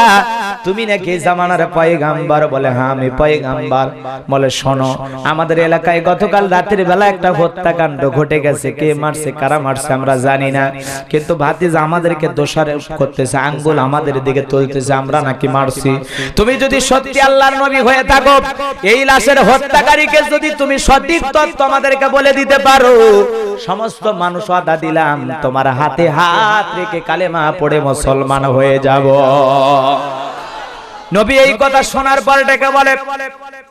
তুমি নাকি জামানার পাইগাম্বার বলে হ্যাঁ আমি পাইগাম্বার বলে শোনো আমাদের এলাকায় গতকাল রাতের বেলা একটা হত্যাকাণ্ড ঘটে গেছে কে মারছে কারা মারছে আমরা জানি না কিন্তু ভাতিজ আমাদেরকে দোষারোপ করতেছে আঙ্গুল আমাদের দিকে তুলতেছে আমরা নাকি মারছি তুমি যদি সত্যি আল্লাহর নবী হয়ে থাকো এই লাশের হত্যাকারীকে যদি তুমি সঠিক তত্ত্ব তোমাদেরকে বলে দিতে পারো সমস্ত মানুষ আদা দিলাম তোমার হাতে হাত রেখে কালেমা পড়ে মুসলমান হয়ে যাব নবী এই কথা শোনার পর ডেকে বলে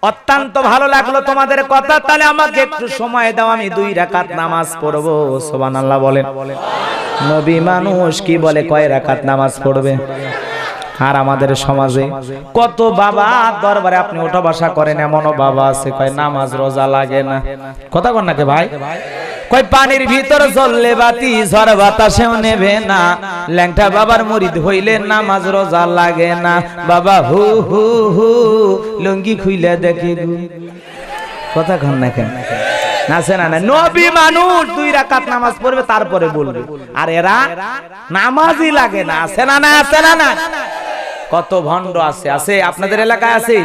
অত্যন্ত ভালো লাগলো তোমাদের কথা তাহলে আমাকে একটু সময় দাও আমি দুই রাকাত নামাজ পড়বো সোবান আল্লাহ বলেন নবী মানুষ কি বলে কয় রাকাত নামাজ পড়বে আর আমাদের সমাজে কত বাবা দরবারে আপনি ওঠা বাসা করেন এমনও বাবা আছে কয় নামাজ রোজা লাগে না কথা কন নাকি ভাই কই পানির ভিতর জললে বাতি ঝড় বাতাসেও নেবে না ল্যাংটা বাবার মুরিদ হইলে নামাজ রোজা লাগে না বাবা হু হু হু লুঙ্গি খুইলে দেখি কথা কন নাকি তারপরে বলবে আর এরা নামাজই লাগে না আছে না না আছে না না কত ভণ্ড আছে আছে আপনাদের এলাকায় আছে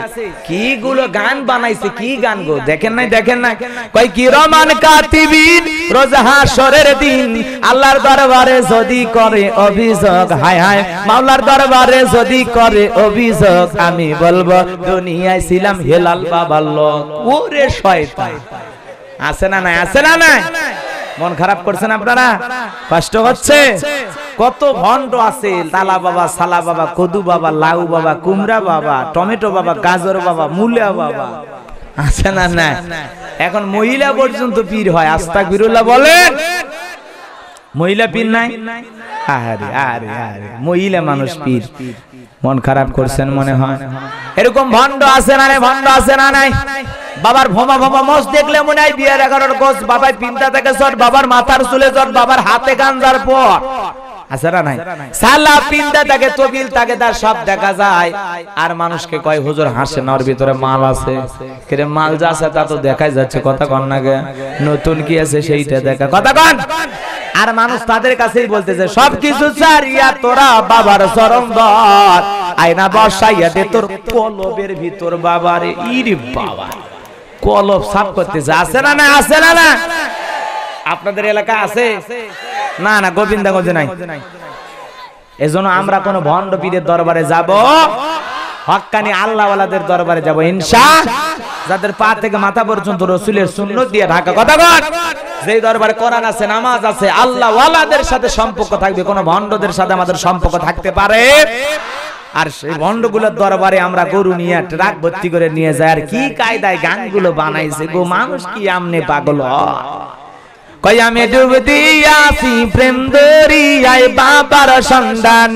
কি গুলো গান বানাইছে কি গান গো দেখেন নাই দেখেন না কই কি রমান কাতিবিন রোজা হাসরের দিন আল্লাহর দরবারে যদি করে অভিযোগ হায় হায় মাওলার দরবারে যদি করে অভিযোগ আমি বলবো দুনিয়ায় ছিলাম হেলাল বাবার লোক ওরে শয়তান আছে না নাই আছে না নাই মন খারাপ করছেন আপনারা কষ্ট হচ্ছে কত ভন্ড আছে তালা বাবা সালা বাবা কদু বাবা লাউ বাবা কুমড়া বাবা টমেটো বাবা গাজর বাবা মূলা বাবা আছে না না এখন মহিলা পর্যন্ত পীর হয় আস্তা বলেন মহিলা পীর নাই আরে আরে আরে মহিলা মানুষ পীর মন খারাপ করছেন মনে হয় এরকম ভণ্ড আছে না ভণ্ড আছে না নাই বাবার ভমা ভমা মস দেখলে মনে হয় বিয়ের এগারোর গোস বাবার পিন্তা থেকে চট বাবার মাথার চুলে চট বাবার হাতে গাঞ্জার পর দেখা যায় আর মানুষকে কয় হুজুর হাসে না ওর ভিতরে মাল আছে মাল যা তো দেখাই যাচ্ছে কথা না নতুন কি আছে সেইটা দেখা কথা কন আর মানুষ তাদের কাছেই বলতেছে সবকিছু ছাড়িয়া তোরা বাবার চরম ধর আয়না বসাইয়া দে তোর কলবের ভিতর বাবারে ইর বাবা কলব সাফ করতেছে আছে না না আছে না না আপনাদের এলাকা আছে না না গোবিন্দা গোবিন্দগঞ্জে নাই এজন্য আমরা কোন ভণ্ড পীরের দরবারে যাব হক্কানি আল্লাহওয়ালাদের দরবারে যাব ইনশা যাদের পা থেকে মাথা পর্যন্ত রসুলের শূন্য দিয়ে ঢাকা কথা যে দরবারে কোরআন আছে নামাজ আছে আল্লাহ ওয়ালাদের সাথে সম্পর্ক থাকবে কোন ভণ্ডদের সাথে আমাদের সম্পর্ক থাকতে পারে আর সেই ভণ্ডগুলোর দরবারে আমরা গরু নিয়ে ট্রাক ভর্তি করে নিয়ে যাই আর কি কায়দায় গানগুলো বানাইছে গো মানুষ কি আমনে পাগল কই আমি ডুব দিয়াছি প্রেম দরিয়ায় বাবার সন্ধান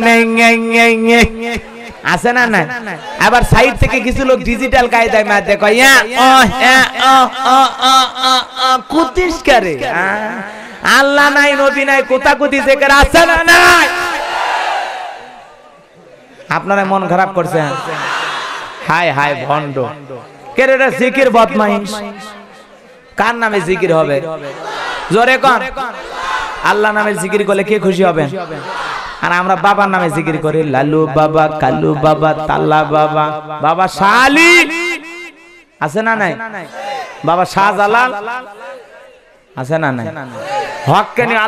আছে না না আবার সাইড থেকে কিছু লোক ডিজিটাল কায়দায় মার দেখো কুতিস করে আল্লাহ নাই নবী নাই কোতাকুতি জেকের আছে না নাই আপনারা মন খারাপ করছেন হায় হায় ভন্ড কেরেটা জিকির বদমাইশ কার নামে জিকির হবে জোরে কর আল্লাহ নামে জিকির করলে কে খুশি হবেন আর আমরা বাবার নামে জিকির করি লালু বাবা কালু বাবা তাল্লা বাবা বাবা শালি আছে না নাই বাবা শাহজালাল আছে না নাই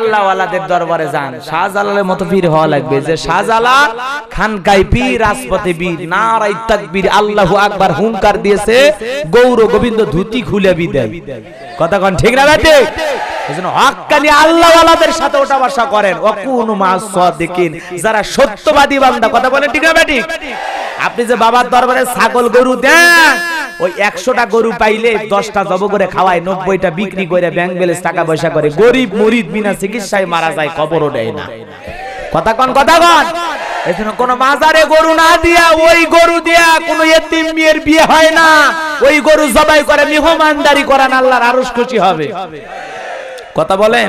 আল্লাহ দরবারে শাহজালালের মতো হওয়া লাগবে যে দিয়েছে গৌর গোবিন্দ ধুতি খুলে বিদায় কথা কন ঠিক না ঠিক আপনি যে বাবার দরবারে ছাগল গরু দেন ওই একশোটা গরু পাইলে দশটা জব করে খাওয়ায় নব্বইটা বিক্রি করে ব্যাংক ব্যালেন্স টাকা পয়সা করে গরিব মরিদ বিনা চিকিৎসায় মারা যায় কবরও দেয় না কথা কন কথা কন কোন মাজারে গরু না দিয়া ওই গরু দিয়া কোন মেয়ের বিয়ে হয় না ওই গরু জবাই করে মেহমানদারি করান আল্লাহর আরো খুশি হবে কথা বলে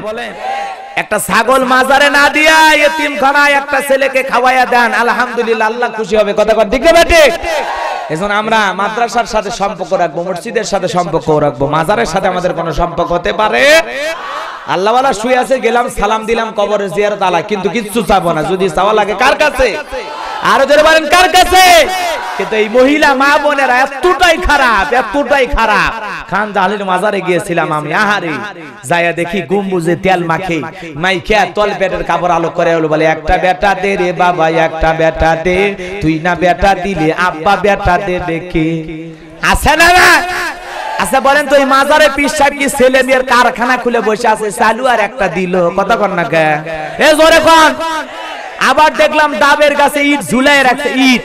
একটা ছাগল মাজারে না দিয়া এতিম এতিমখানায় একটা ছেলেকে খাওয়াইয়া দেন আলহামদুলিল্লাহ আল্লাহ খুশি হবে কথা কর দিকে বেটে এজন আমরা মাদ্রাসার সাথে সম্পর্ক রাখবো মসজিদের সাথে সম্পর্ক রাখবো মাজারের সাথে আমাদের কোনো সম্পর্ক হতে পারে আল্লাহওয়ালা শুয়ে আছে গেলাম সালাম দিলাম কবরের জিয়ারত আলা কিন্তু কিচ্ছু চাবো না যদি চাওয়া লাগে কার কাছে আরো ধরে বলেন কার কাছে কিন্তু এই মহিলা মা বোনেরা এতটাই খারাপ এতটাই খারাপ খান জাহালের মাজারে গিয়েছিলাম আমি আহারে যায়া দেখি গুম্বুজে তেল মাখে মাইকে তল পেটের কাপড় আলো করে হলো বলে একটা বেটা দে রে বাবা একটা বেটা দে তুই না বেটা দিলে আব্বা বেটা দে দেখি আছে না না আচ্ছা বলেন তো এই মাজারে পীর সাহেব কি ছেলে মেয়ের কারখানা খুলে বসে আছে সালু আর একটা দিল কত কন না কে এ জোরে কন আবার দেখলাম ডাবের কাছে ইট ঝুলাই রাখছে ইট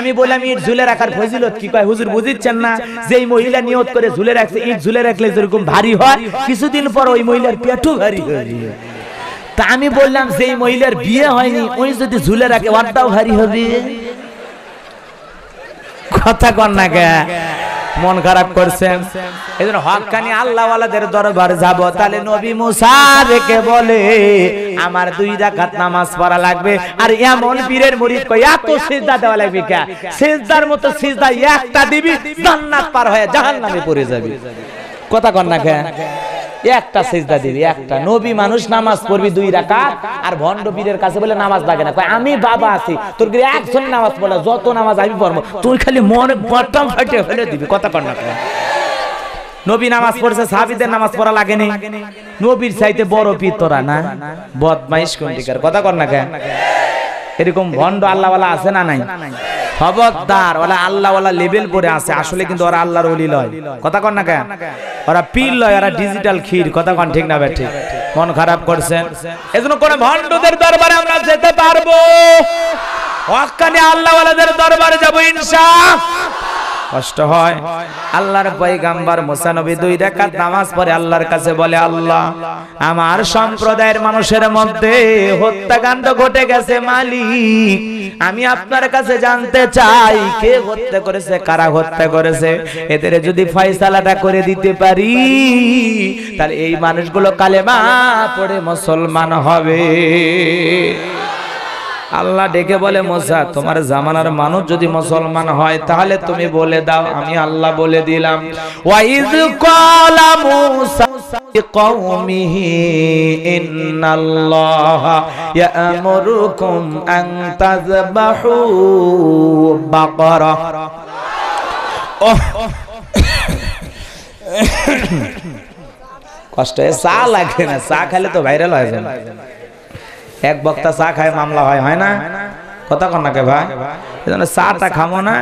আমি বললাম ইট ঝুলে রাখার ফজিলত কি কয় হুজুর বুঝিচ্ছেন না যেই মহিলা নিয়ত করে ঝুলে রাখছে ইট ঝুলে রাখলে যেরকম ভারী হয় কিছুদিন পর ওই মহিলার পেটও ভারী হয়ে যায় তা আমি বললাম যেই মহিলার বিয়ে হয়নি ওই যদি ঝুলে রাখে ওয়ারটাও ভারী হবে কথা কর না মন খারাপ করছেন এই জন্য হকানি আল্লাহওয়ালাদের দরবার যাব তাহলে নবী মুসা রেখে বলে আমার দুই জাকাত নামাজ পড়া লাগবে আর এমন পীরের মুরিদ কই এত সিজদা দেওয়া লাগবে কে সিজদার মতো সিজদা একটা দিবি জান্নাত পার হয়ে জাহান্নামে পড়ে যাবি কথা কন না কে একটা সেজদা দিবি একটা নবী মানুষ নামাজ পড়বি দুই রাকাত আর ভণ্ড পীরের কাছে বলে নামাজ লাগে না আমি বাবা আছি তোর গিয়ে একজন নামাজ পড়লা যত নামাজ আমি পড়বো তুই খালি মনে বটম ফাটে ফেলে দিবি কথা কর না নবী নামাজ পড়ছে সাহাবিদের নামাজ পড়া লাগে নি নবীর চাইতে বড় পিতরা না বদমাইশ কোনটিকার কথা কর না কেন এরকম ভন্ড আল্লাহওয়ালা আছে না নাই খবরদার ওরা আল্লাহ ওলা লেভেল পরে আছে আসলে কিন্তু ওরা আল্লাহর অলি লয় কথা কন না কেন ওরা পীর লয় ওরা ডিজিটাল ক্ষীর কথা কন ঠিক না ঠিক মন খারাপ করছেন এজন্য কোন ভণ্ডদের দরবারে আমরা যেতে পারবো হকানে আল্লাহ ওয়ালাদের দরবারে যাবো ইনশাআল্লাহ কষ্ট হয় আল্লাহর পয়গাম্বার মুসা নবী দুই রাকাত নামাজ পড়ে আল্লাহর কাছে বলে আল্লাহ আমার সম্প্রদায়ের মানুষের মধ্যে হত্যাকাণ্ড ঘটে গেছে মালিক আমি আপনার কাছে জানতে চাই কে হত্যা করেছে কারা হত্যা করেছে এদের যদি ফয়সালাটা করে দিতে পারি তাহলে এই মানুষগুলো কালেমা পড়ে মুসলমান হবে আল্লাহ ডেকে বলে মোসা তোমার জামানার মানুষ যদি মুসলমান হয় তাহলে তুমি বলে দাও আমি আল্লাহ বলে দিলাম ওয়াইজ قومه إن الله يأمركم أن تذبحوا بقرة কষ্ট চা লাগে না চা খালে তো ভাইরাল হয়ে যায় এক বক্তা চা খায় মামলা হয় হয় না কথা কন নাকে ভাই চাটা খামো না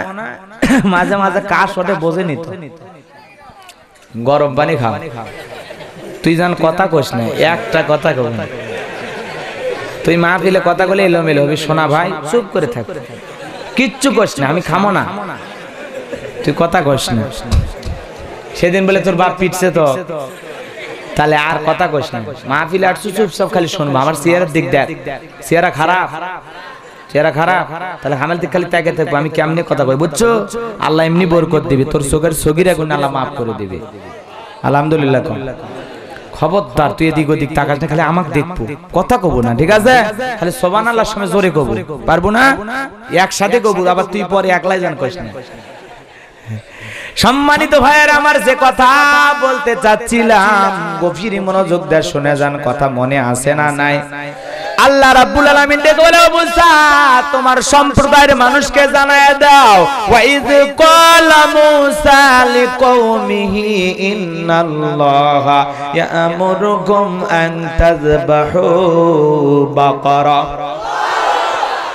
মাঝে মাঝে কাশ ওঠে বোঝে নিত গরম পানি খাও তুই জান কথা কোস না একটা কথা কো তুই মা ফিলে কথা বলে এলোমেলো হবি সোনা ভাই চুপ করে থাক কিচ্ছু কোস না আমি খামো না তুই কথা কোস না সেদিন বলে তোর বাপ পিটছে তো তাহলে আর কথা কইস না মাহফিল আর চুপ সব খালি শুনবো আমার চেহারার দিক দেখ চেহারা খারাপ চেহারা খারাপ তাহলে হামেল দিক খালি তাকে থাকবো আমি কেমনি কথা কই বুঝছো আল্লাহ এমনি বরকত দিবে তোর চোখের সগির এখন আল্লাহ মাফ করে দিবে আলহামদুলিল্লাহ খবরদার তুই এদিক ওদিক তাকাস না খালি আমাকে দেখবো কথা কবো না ঠিক আছে খালি সোবান আল্লাহর সামনে জোরে কবো পারবো না একসাথে কবো আবার তুই পরে একলাই জান কইস না সম্মানিত ভাইয়ের আমার যে কথা বলতে চাচ্ছিলাম গভীর মনোযোগ দিয়ে শুনে যান কথা মনে আসে না নাই আল্লাহ রাব্বুল আলামিন দেখে বলে মুসা তোমার সম্প্রদায়ের মানুষকে জানায় দাও ওয়াইজ ক্বালা মুসা লিকওমিহি ইন্নাল্লাহা ইয়া'মুরুকুম আন তাযবাহু বাকারা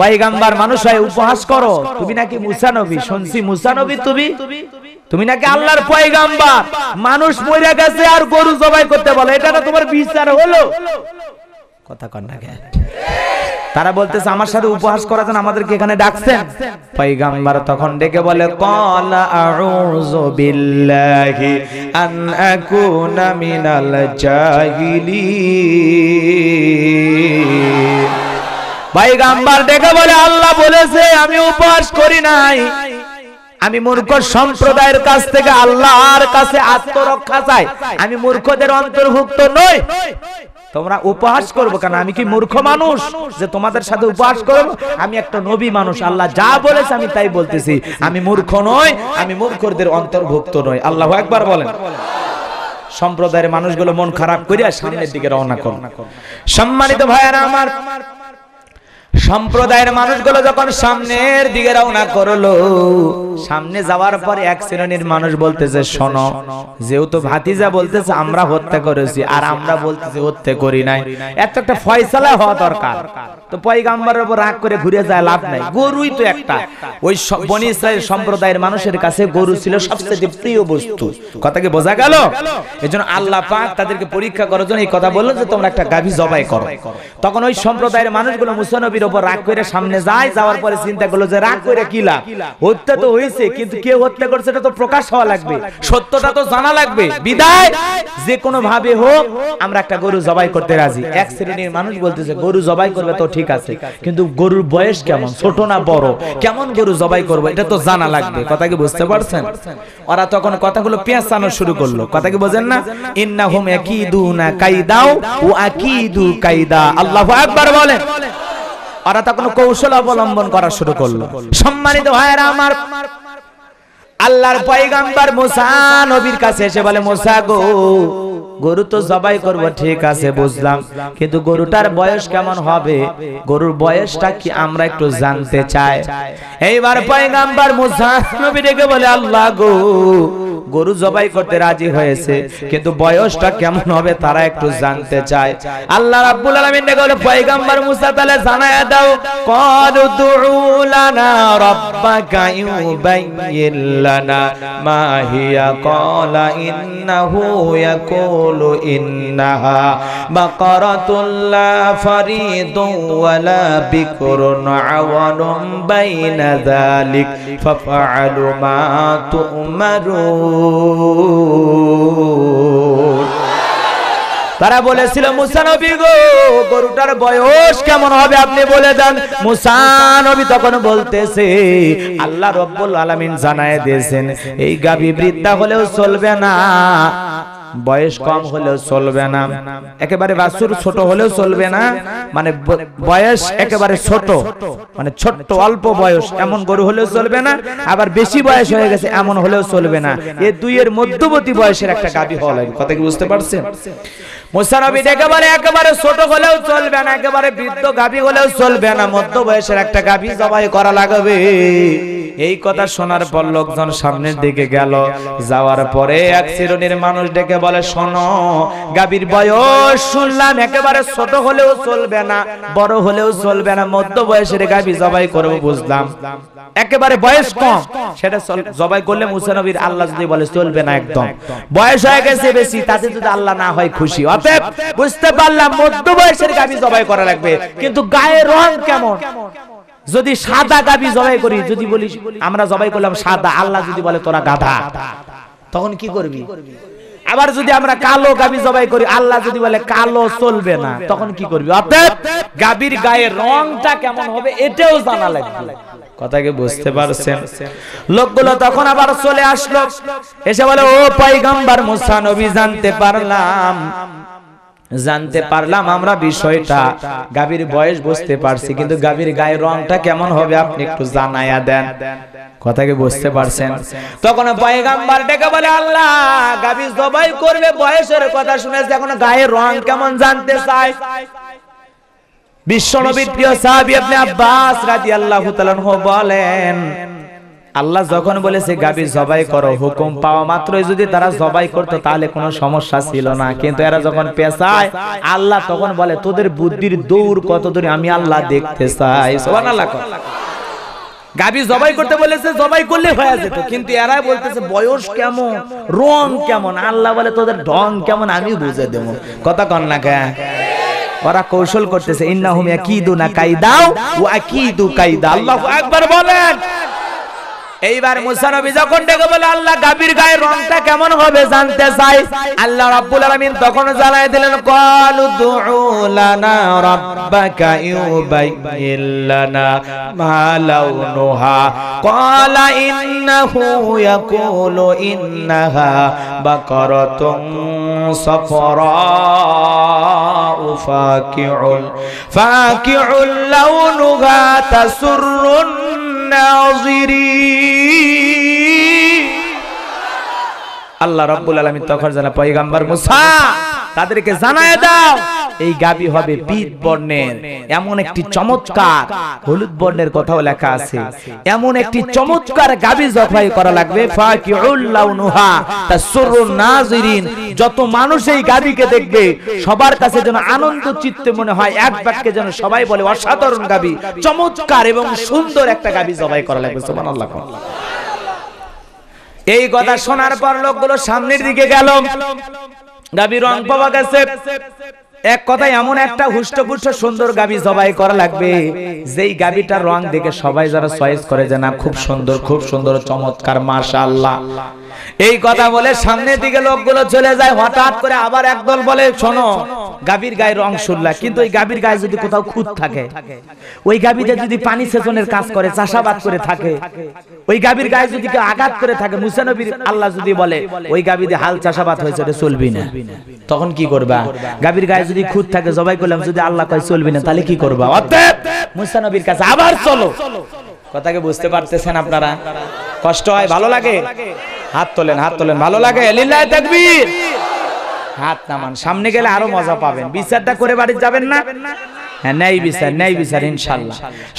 পয়গাম্বার মানুষ হয় উপহাস করো তুমি নাকি মুসানবী শুনছি মুসানবী তুমি তুমি নাকি আল্লাহর পয়গাম্বার মানুষ মরে গেছে আর গরু জবাই করতে বলে এটা না তোমার বিচার হলো কথা কর না তারা বলতেছে আমার সাথে উপহাস করার জন্য আমাদেরকে এখানে ডাকছেন পয়গাম্বার তখন ডেকে বলে কলা আউযু বিল্লাহি আন আকুনা মিনাল জাহিলিন ভাই গাম্বার ডেকে বলে আল্লাহ বলেছে আমি উপবাস করি নাই আমি মূর্খ সম্প্রদায়ের কাছ থেকে আল্লাহর কাছে আত্মরক্ষা চাই আমি মূর্খদের অন্তর্ভুক্ত নই তোমরা উপহাস করবো কেন আমি কি মূর্খ মানুষ যে তোমাদের সাথে উপহাস করবো আমি একটা নবী মানুষ আল্লাহ যা বলেছে আমি তাই বলতেছি আমি মূর্খ নই আমি মূর্খদের অন্তর্ভুক্ত নই আল্লাহ একবার বলেন সম্প্রদায়ের মানুষগুলো মন খারাপ করিয়া সামনের দিকে রওনা করো সম্মানিত ভাইয়ারা আমার সম্প্রদায়ের মানুষগুলো যখন সামনের দিকে রওনা করলো সামনে যাওয়ার পর এক শ্রেণীর মানুষ বলতেছে শোনো যেহেতু ভাতিজা বলতেছে আমরা হত্যা করেছি আর আমরা বলতেছি হত্যা করি নাই এত একটা ফয়সালা হওয়া দরকার তো পয়গাম্বারের উপর রাগ করে ঘুরে যায় লাভ নাই গরুই তো একটা ওই বনি ইসরায়েল সম্প্রদায়ের মানুষের কাছে গরু ছিল সবচেয়ে প্রিয় বস্তু কথা কি বোঝা গেল এজন্য আল্লাহ পাক তাদেরকে পরীক্ষা করার জন্য এই কথা বললেন যে তোমরা একটা গাভী জবাই করো তখন ওই সম্প্রদায়ের মানুষগুলো মুসানবীর উপর রাগ করে সামনে যায় যাওয়ার পরে চিন্তা করলো যে রাগ করে কি লাভ হত্যা তো হয়েছে কিন্তু কে হত্যা করছে এটা তো প্রকাশ হওয়া লাগবে সত্যটা তো জানা লাগবে বিদায় যে কোনো ভাবে হোক আমরা একটা গরু জবাই করতে রাজি এক শ্রেণীর মানুষ বলতেছে গরু জবাই করবে তো ঠিক আছে কিন্তু গরুর বয়স কেমন ছোট না বড় কেমন গরু জবাই করবো এটা তো জানা লাগবে কথা কি বুঝতে পারছেন ওরা তখন কথাগুলো পেঁয়াজ চানো শুরু করলো কথা কি বোঝেন না ইন্না হোম একই দু না কাইদাও ও একই দু কাইদা আল্লাহ একবার বলেন ওরা তখন কৌশল অবলম্বন করা শুরু করলো সম্মানিত ভাইয়েরা আমার আল্লাহর পয়গাম্বার মুসা নবীর কাছে এসে বলে মুসা গো গরু তো জবাই করব ঠিক আছে বুঝলাম কিন্তু গরুটার বয়স কেমন হবে গরুর বয়সটা কি আমরা একটু জানতে চাই এইবার পয়গাম্বার মুসা নবী ডেকে বলে আল্লাহ গো গরু জবাই করতে রাজি হয়েছে কিন্তু বয়সটা কেমন হবে তারা একটু জানতে চায় আল্লাহ রাব্বুল আলামিন ডেকে বলে পয়গাম্বার মুসা তাহলে জানায় দাও কদ দুউলানা রাব্বাকা ইউবাইয়িল্লা লানা মা হিয়া ক্বালা ইন্নাহু ইয়াকুলু ইন্নাহা বাকারাতুল লা ফারিদু ওয়ালা বিকরুন আওয়ানুম বাইনা যালিক ফাফআলু মা তু'মারুন তারা বলেছিল মুসানবী গো গরুটার বয়স কেমন হবে আপনি বলে দেন মুসানবী তখন বলতেছে আল্লাহ রব্বুল আলামিন জানায় দিয়েছেন এই গাবি বৃদ্ধা হলেও চলবে না বয়স কম হলেও চলবে না একেবারে বাসুর ছোট হলেও চলবে না মানে, মানে বয়স একেবারে ছোট মানে, মানে ছোট্ট অল্প বয়স এমন গরু হলেও চলবে না আবার বেশি বয়স হয়ে গেছে এমন হলেও চলবে না এ দুইয়ের মধ্যবর্তী বয়সের একটা গাবি হওয়া লাগবে কথা কি বুঝতে পারছেন বৃদ্ধ হলেও চলবে না মধ্য বয়সের একটা করা লাগবে এই কথা শোনার পর লোকজন সামনের দিকে গেল যাওয়ার পরে এক শ্রেণীর মানুষ ডেকে বলে শোনো গাবির বয়স শুনলাম একেবারে ছোট হলেও চলবে না বড় হলেও চলবে না মধ্য বয়সের গাবি জবাই করবো বুঝলাম একেবারে বয়স কম সেটা জবাই করলে মুসানবীর আল্লাহ যদি বলে চলবে না একদম বয়স হয়ে গেছে বেশি তাতে যদি আল্লাহ না হয় খুশি অতএব বুঝতে পারলাম মধ্য বয়সের গাবি জবাই করা লাগবে কিন্তু গায়ের রং কেমন যদি সাদা গাবি জবাই করি যদি বলি আমরা জবাই করলাম সাদা আল্লাহ যদি বলে তোরা গাধা তখন কি করবি আবার যদি আমরা কালো গাবি জবাই করি আল্লাহ যদি বলে কালো চলবে না তখন কি করবি অর্থাৎ গাবির গায়ে রংটা কেমন হবে এটাও জানা লাগবে কথাকে বুঝতে পারছেন লোকগুলো তখন আবার চলে আসলো এসে বলে ও পাইগাম্বার মুসা নবী জানতে পারলাম জানতে পারলাম আমরা বিষয়টা গাবির বয়স বুঝতে পারছি কিন্তু গাবির গায়ের রংটা কেমন হবে আপনি একটু জানাইয়া দেন কথা কি বুঝতে পারছেন তখন পয়গাম্বার ডেকে বলে আল্লাহ গাবি জবাই করবে বয়সের কথা শুনেছে এখন গায়ের রং কেমন জানতে চায় বিশ্বনবীর প্রিয় সাহাবি আপনি আব্বাস রাদিয়াল্লাহু তাআলা বলেন আল্লাহ যখন বলেছে গাবি জবাই করো হুকুম পাওয়া মাত্রই যদি তারা জবাই করতো তাহলে কোনো সমস্যা ছিল না কিন্তু এরা যখন পেশায় আল্লাহ তখন বলে তোদের বুদ্ধির দৌড় কতদূর আমি আল্লাহ দেখতে চাই সুবহানাল্লাহ গাবি জবাই করতে বলেছে জবাই করলে হয়ে যেত কিন্তু এরাই বলতেছে বয়স কেমন রং কেমন আল্লাহ বলে তোদের ঢং কেমন আমি বুঝে দেবো কথা কন না কে ওরা কৌশল করতেছে ইন্না হুমিয়া কি ইন্নাহুম ইয়াকিদুনা কাইদাও ওয়া আকিদু কাইদা আল্লাহু আকবার বলেন এইবার মুসানবী যখন ডেকে বলে আল্লাহ গাবির গায়ে রংটা কেমন হবে জানতে চাই আল্লাহ রাব্বুল আলামিন তখন জ্বালায় দিলেন ক্বালু দুউ লানা রাব্বাকা ইউবাইয়িন লানা মা লাউনুহা ক্বালা ইন্নাহু ইয়াকুলু ইন্নাহা বাকারাতুন صفراء ফাকিউল ফাকিউল লাউনুহা تسر আল্লাহ রব্বুল আলমী তখন জানা পয়গাম্বার মুসা তাদেরকে জানায় দাও এই গাবি হবে বিট বর্ণের এমন একটি চমৎকার হলুদ বর্ণের কথাও লেখা আছে এমন একটি চমৎকার গাবি জফাই করা লাগবে ফাকিউল্লাউনুহা তাসরুন নাজিরিন যত মানুষ এই গাবিকে দেখবে সবার কাছে যেন আনন্দ চিত্তে মনে হয় এক বাক্যে যেন সবাই বলে অসাধারণ গাবি চমৎকার এবং সুন্দর একটা গাবি জবাই করা লাগবে সুবহানাল্লাহ এই কথা শোনার পর লোকগুলো সামনের দিকে গেল গাবি রং পাওয়া গেছে এক কথায় এমন একটা হুষ্টপুষ্ট সুন্দর গাবি জবাই করা লাগবে যেই গাবিটার রং দেখে সবাই যারা সয়েস করে যে না খুব সুন্দর খুব সুন্দর চমৎকার মাশাআল্লাহ এই কথা বলে সামনের দিকে লোকগুলো চলে যায় হঠাৎ করে আবার একদল বলে শোনো গাভীর গায়ে রং শুনলা কিন্তু ওই গাভীর গায়ে যদি কোথাও খুদ থাকে ওই গাভীতে যদি পানি সেচনের কাজ করে চাষাবাদ করে থাকে ওই গাভীর গায়ে যদি কেউ আঘাত করে থাকে মুসানবীর আল্লাহ যদি বলে ওই গাভীতে হাল চাষাবাদ হয়েছে ওটা চলবি না তখন কি করবা গাভীর গায়ে যদি খুদ থাকে জবাই করলাম যদি আল্লাহ কয় চলবি না তাহলে কি করবা অতএব মুসানবীর কাছে আবার চলো কথাকে বুঝতে পারতেছেন আপনারা কষ্ট হয় ভালো লাগে হাত তোলেন হাত তোলেন ভালো লাগে লিল্লাহি তাকবীর হাত নামান সামনে গেলে আরো মজা পাবেন বিচারটা করে বাড়ি যাবেন না হ্যাঁ,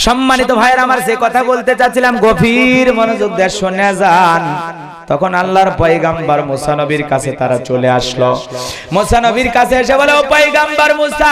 সম্মানিত ভাইয়ের আমার সে কথা বলতে চাচ্ছিলাম গভীর মনোযোগ দিয়ে শোনা যান তখন আল্লাহর পয়গাম্বার মুসানবীর কাছে তারা চলে আসলো মুসানবীর কাছে এসে বলে ও পয়গাম্বার মুসা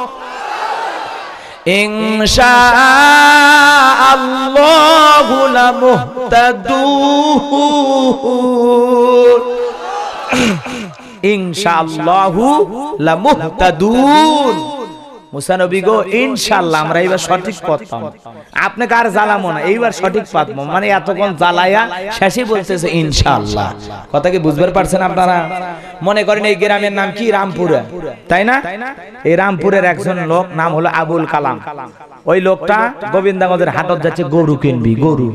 ইনশাআল্লাহু লামুহতাদুন ইনশাআল্লাহু লামুহতাদুন ইনশাল্লাহ আমরা সঠিক পথ আপনাকে আর না এইবার সঠিক মানে এতক্ষণ শেষে ইনশাল্লাহ কথা কি পারছেন আপনারা মনে করেন এই গ্রামের নাম কি তাই না এই রামপুরের একজন লোক নাম হলো আবুল কালাম ওই লোকটা গোবিন্দ হাটত যাচ্ছে গরু কিনবি গরু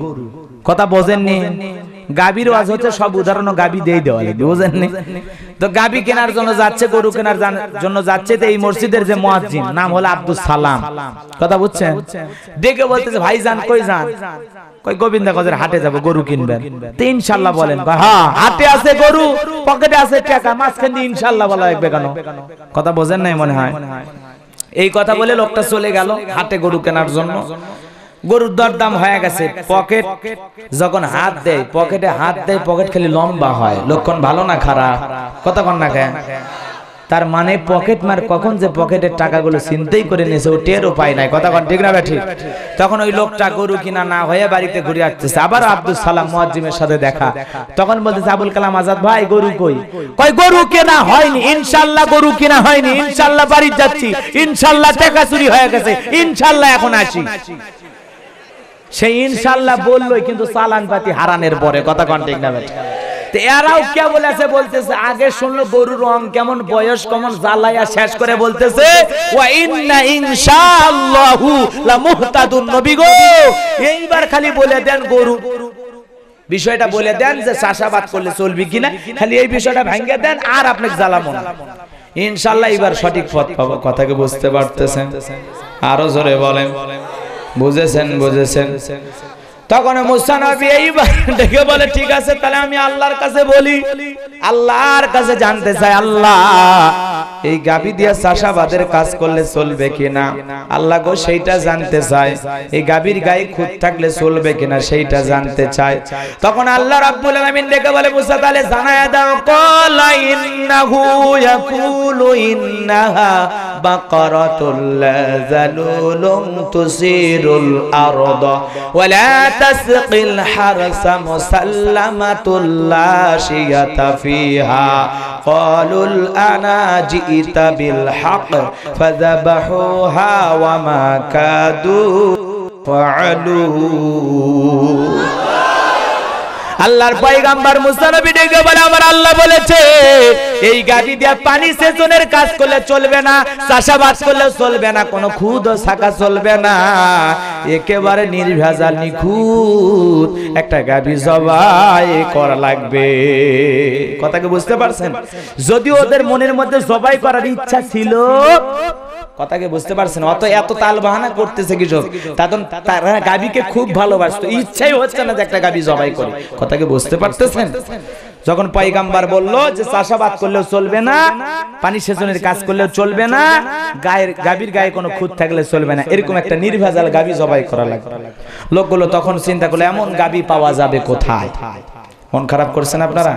কথা বোঝেননি গাবির ওয়াজ হচ্ছে সব উদাহরণ গাবি দিয়ে দেওয়া লাগবে বুঝেন তো গাবি কেনার জন্য যাচ্ছে গরু কেনার জন্য যাচ্ছে তো এই মসজিদের যে মুয়াজ্জিন নাম হলো আব্দুল সালাম কথা বুঝছেন ডেকে বলতেছে ভাই যান কই যান কই গজের হাটে যাব গরু কিনবেন ইনশাআল্লাহ বলেন হ্যাঁ আছে গরু পকেটে আছে টাকা মাঝখান দিয়ে ইনশাআল্লাহ বলা লাগবে কেন কথা বোঝেন নাই মনে হয় এই কথা বলে লোকটা চলে গেল হাটে গরু কেনার জন্য গরুর দর দাম হয়ে গেছে পকেট যখন হাত দেয় পকেটে হাত দেয় পকেট খালি লম্বা হয় লক্ষণ ভালো না খারাপ কতক্ষণ না খায় তার মানে, মানে পকেট মার কখন যে পকেটের টাকাগুলো চিন্তাই করে নিয়েছে ও টের উপায় নাই কতক্ষণ ঠিক না ঠিক তখন ওই লোকটা গরু কিনা না হয়ে বাড়িতে ঘুরে আসতেছে আবার আব্দুল সালাম মোয়াজিমের সাথে দেখা তখন বলতেছে আবুল কালাম আজাদ ভাই গরু কই কই গরু কেনা হয়নি ইনশাল্লাহ গরু কিনা হয়নি ইনশাল্লাহ বাড়ি যাচ্ছি ইনশাল্লাহ টাকা চুরি হয়ে গেছে ইনশাল্লাহ এখন আসি সে ইনশাল্লাহ বললোই কিন্তু চালান পাতি হারানের পরে কথা কন ঠিক না এরাও কে বলেছে বলতেছে আগে শুনলো গরু রং কেমন বয়স কেমন জ্বালাইয়া শেষ করে বলতেছে নবী গো এইবার খালি বলে দেন গরু বিষয়টা বলে দেন যে চাষাবাদ করলে চলবি কিনা খালি এই বিষয়টা ভেঙে দেন আর আপনি জ্বালামো ইনশাল্লাহ এবার সঠিক পথ পাবো কথাকে বুঝতে পারতেছেন আরো জোরে বলেন বুঝেছেন বুঝেছেন তখন মুসা নবী এই ডেকে বলে ঠিক আছে তাহলে আমি আল্লাহর কাছে বলি আল্লাহর কাছে জানতে চাই আল্লাহ এই গাবি দিয়া চাষাবাদের কাজ করলে চলবে কিনা আল্লাহ গো সেইটা জানতে চাই এই গাবির গায়ে খুদ থাকলে চলবে কিনা সেইটা জানতে চাই তখন আল্লাহ রাব্বুল আলামিন ডেকে বলে মুসা তাহলে জানায় দাও কলা ইন্নাহু ইয়াকুলু ইন্নাহা বাকরাতুল লা তুসিরুল আরদ ওয়ালা تسقي الحرس مسلمة اللاشية فيها قالوا الأنا جئت بالحق فذبحوها وما كادوا فعلوا আল্লাহর পয়গাম্বার মুসানবী ডেকে বলে আমার আল্লাহ বলেছে এই গাড়ি দিয়ে পানি সেচনের কাজ করলে চলবে না চাষাবাদ করলে চলবে না কোনো খুদ ও শাখা চলবে না একেবারে নির্ভেজাল নিখুঁত একটা গাবি জবাই করা লাগবে কথাকে বুঝতে পারছেন যদি ওদের মনের মধ্যে জবাই করার ইচ্ছা ছিল কথাকে বুঝতে পারছেন অত এত তাল বাহানা করতেছে কিছু তখন তারা গাবিকে খুব ভালোবাসতো ইচ্ছাই হচ্ছে না যে একটা গাবি জবাই করে কথাকে বুঝতে পারতেছেন যখন পয়গাম্বার বললো যে চাষাবাদ করলেও চলবে না পানি সেচনের কাজ করলেও চলবে না গায়ের গাবির গায়ে কোনো খুদ থাকলে চলবে না এরকম একটা নির্ভেজাল গাবি জবাই করা লাগবে লোকগুলো তখন চিন্তা করলো এমন গাবি পাওয়া যাবে কোথায় মন খারাপ করছেন আপনারা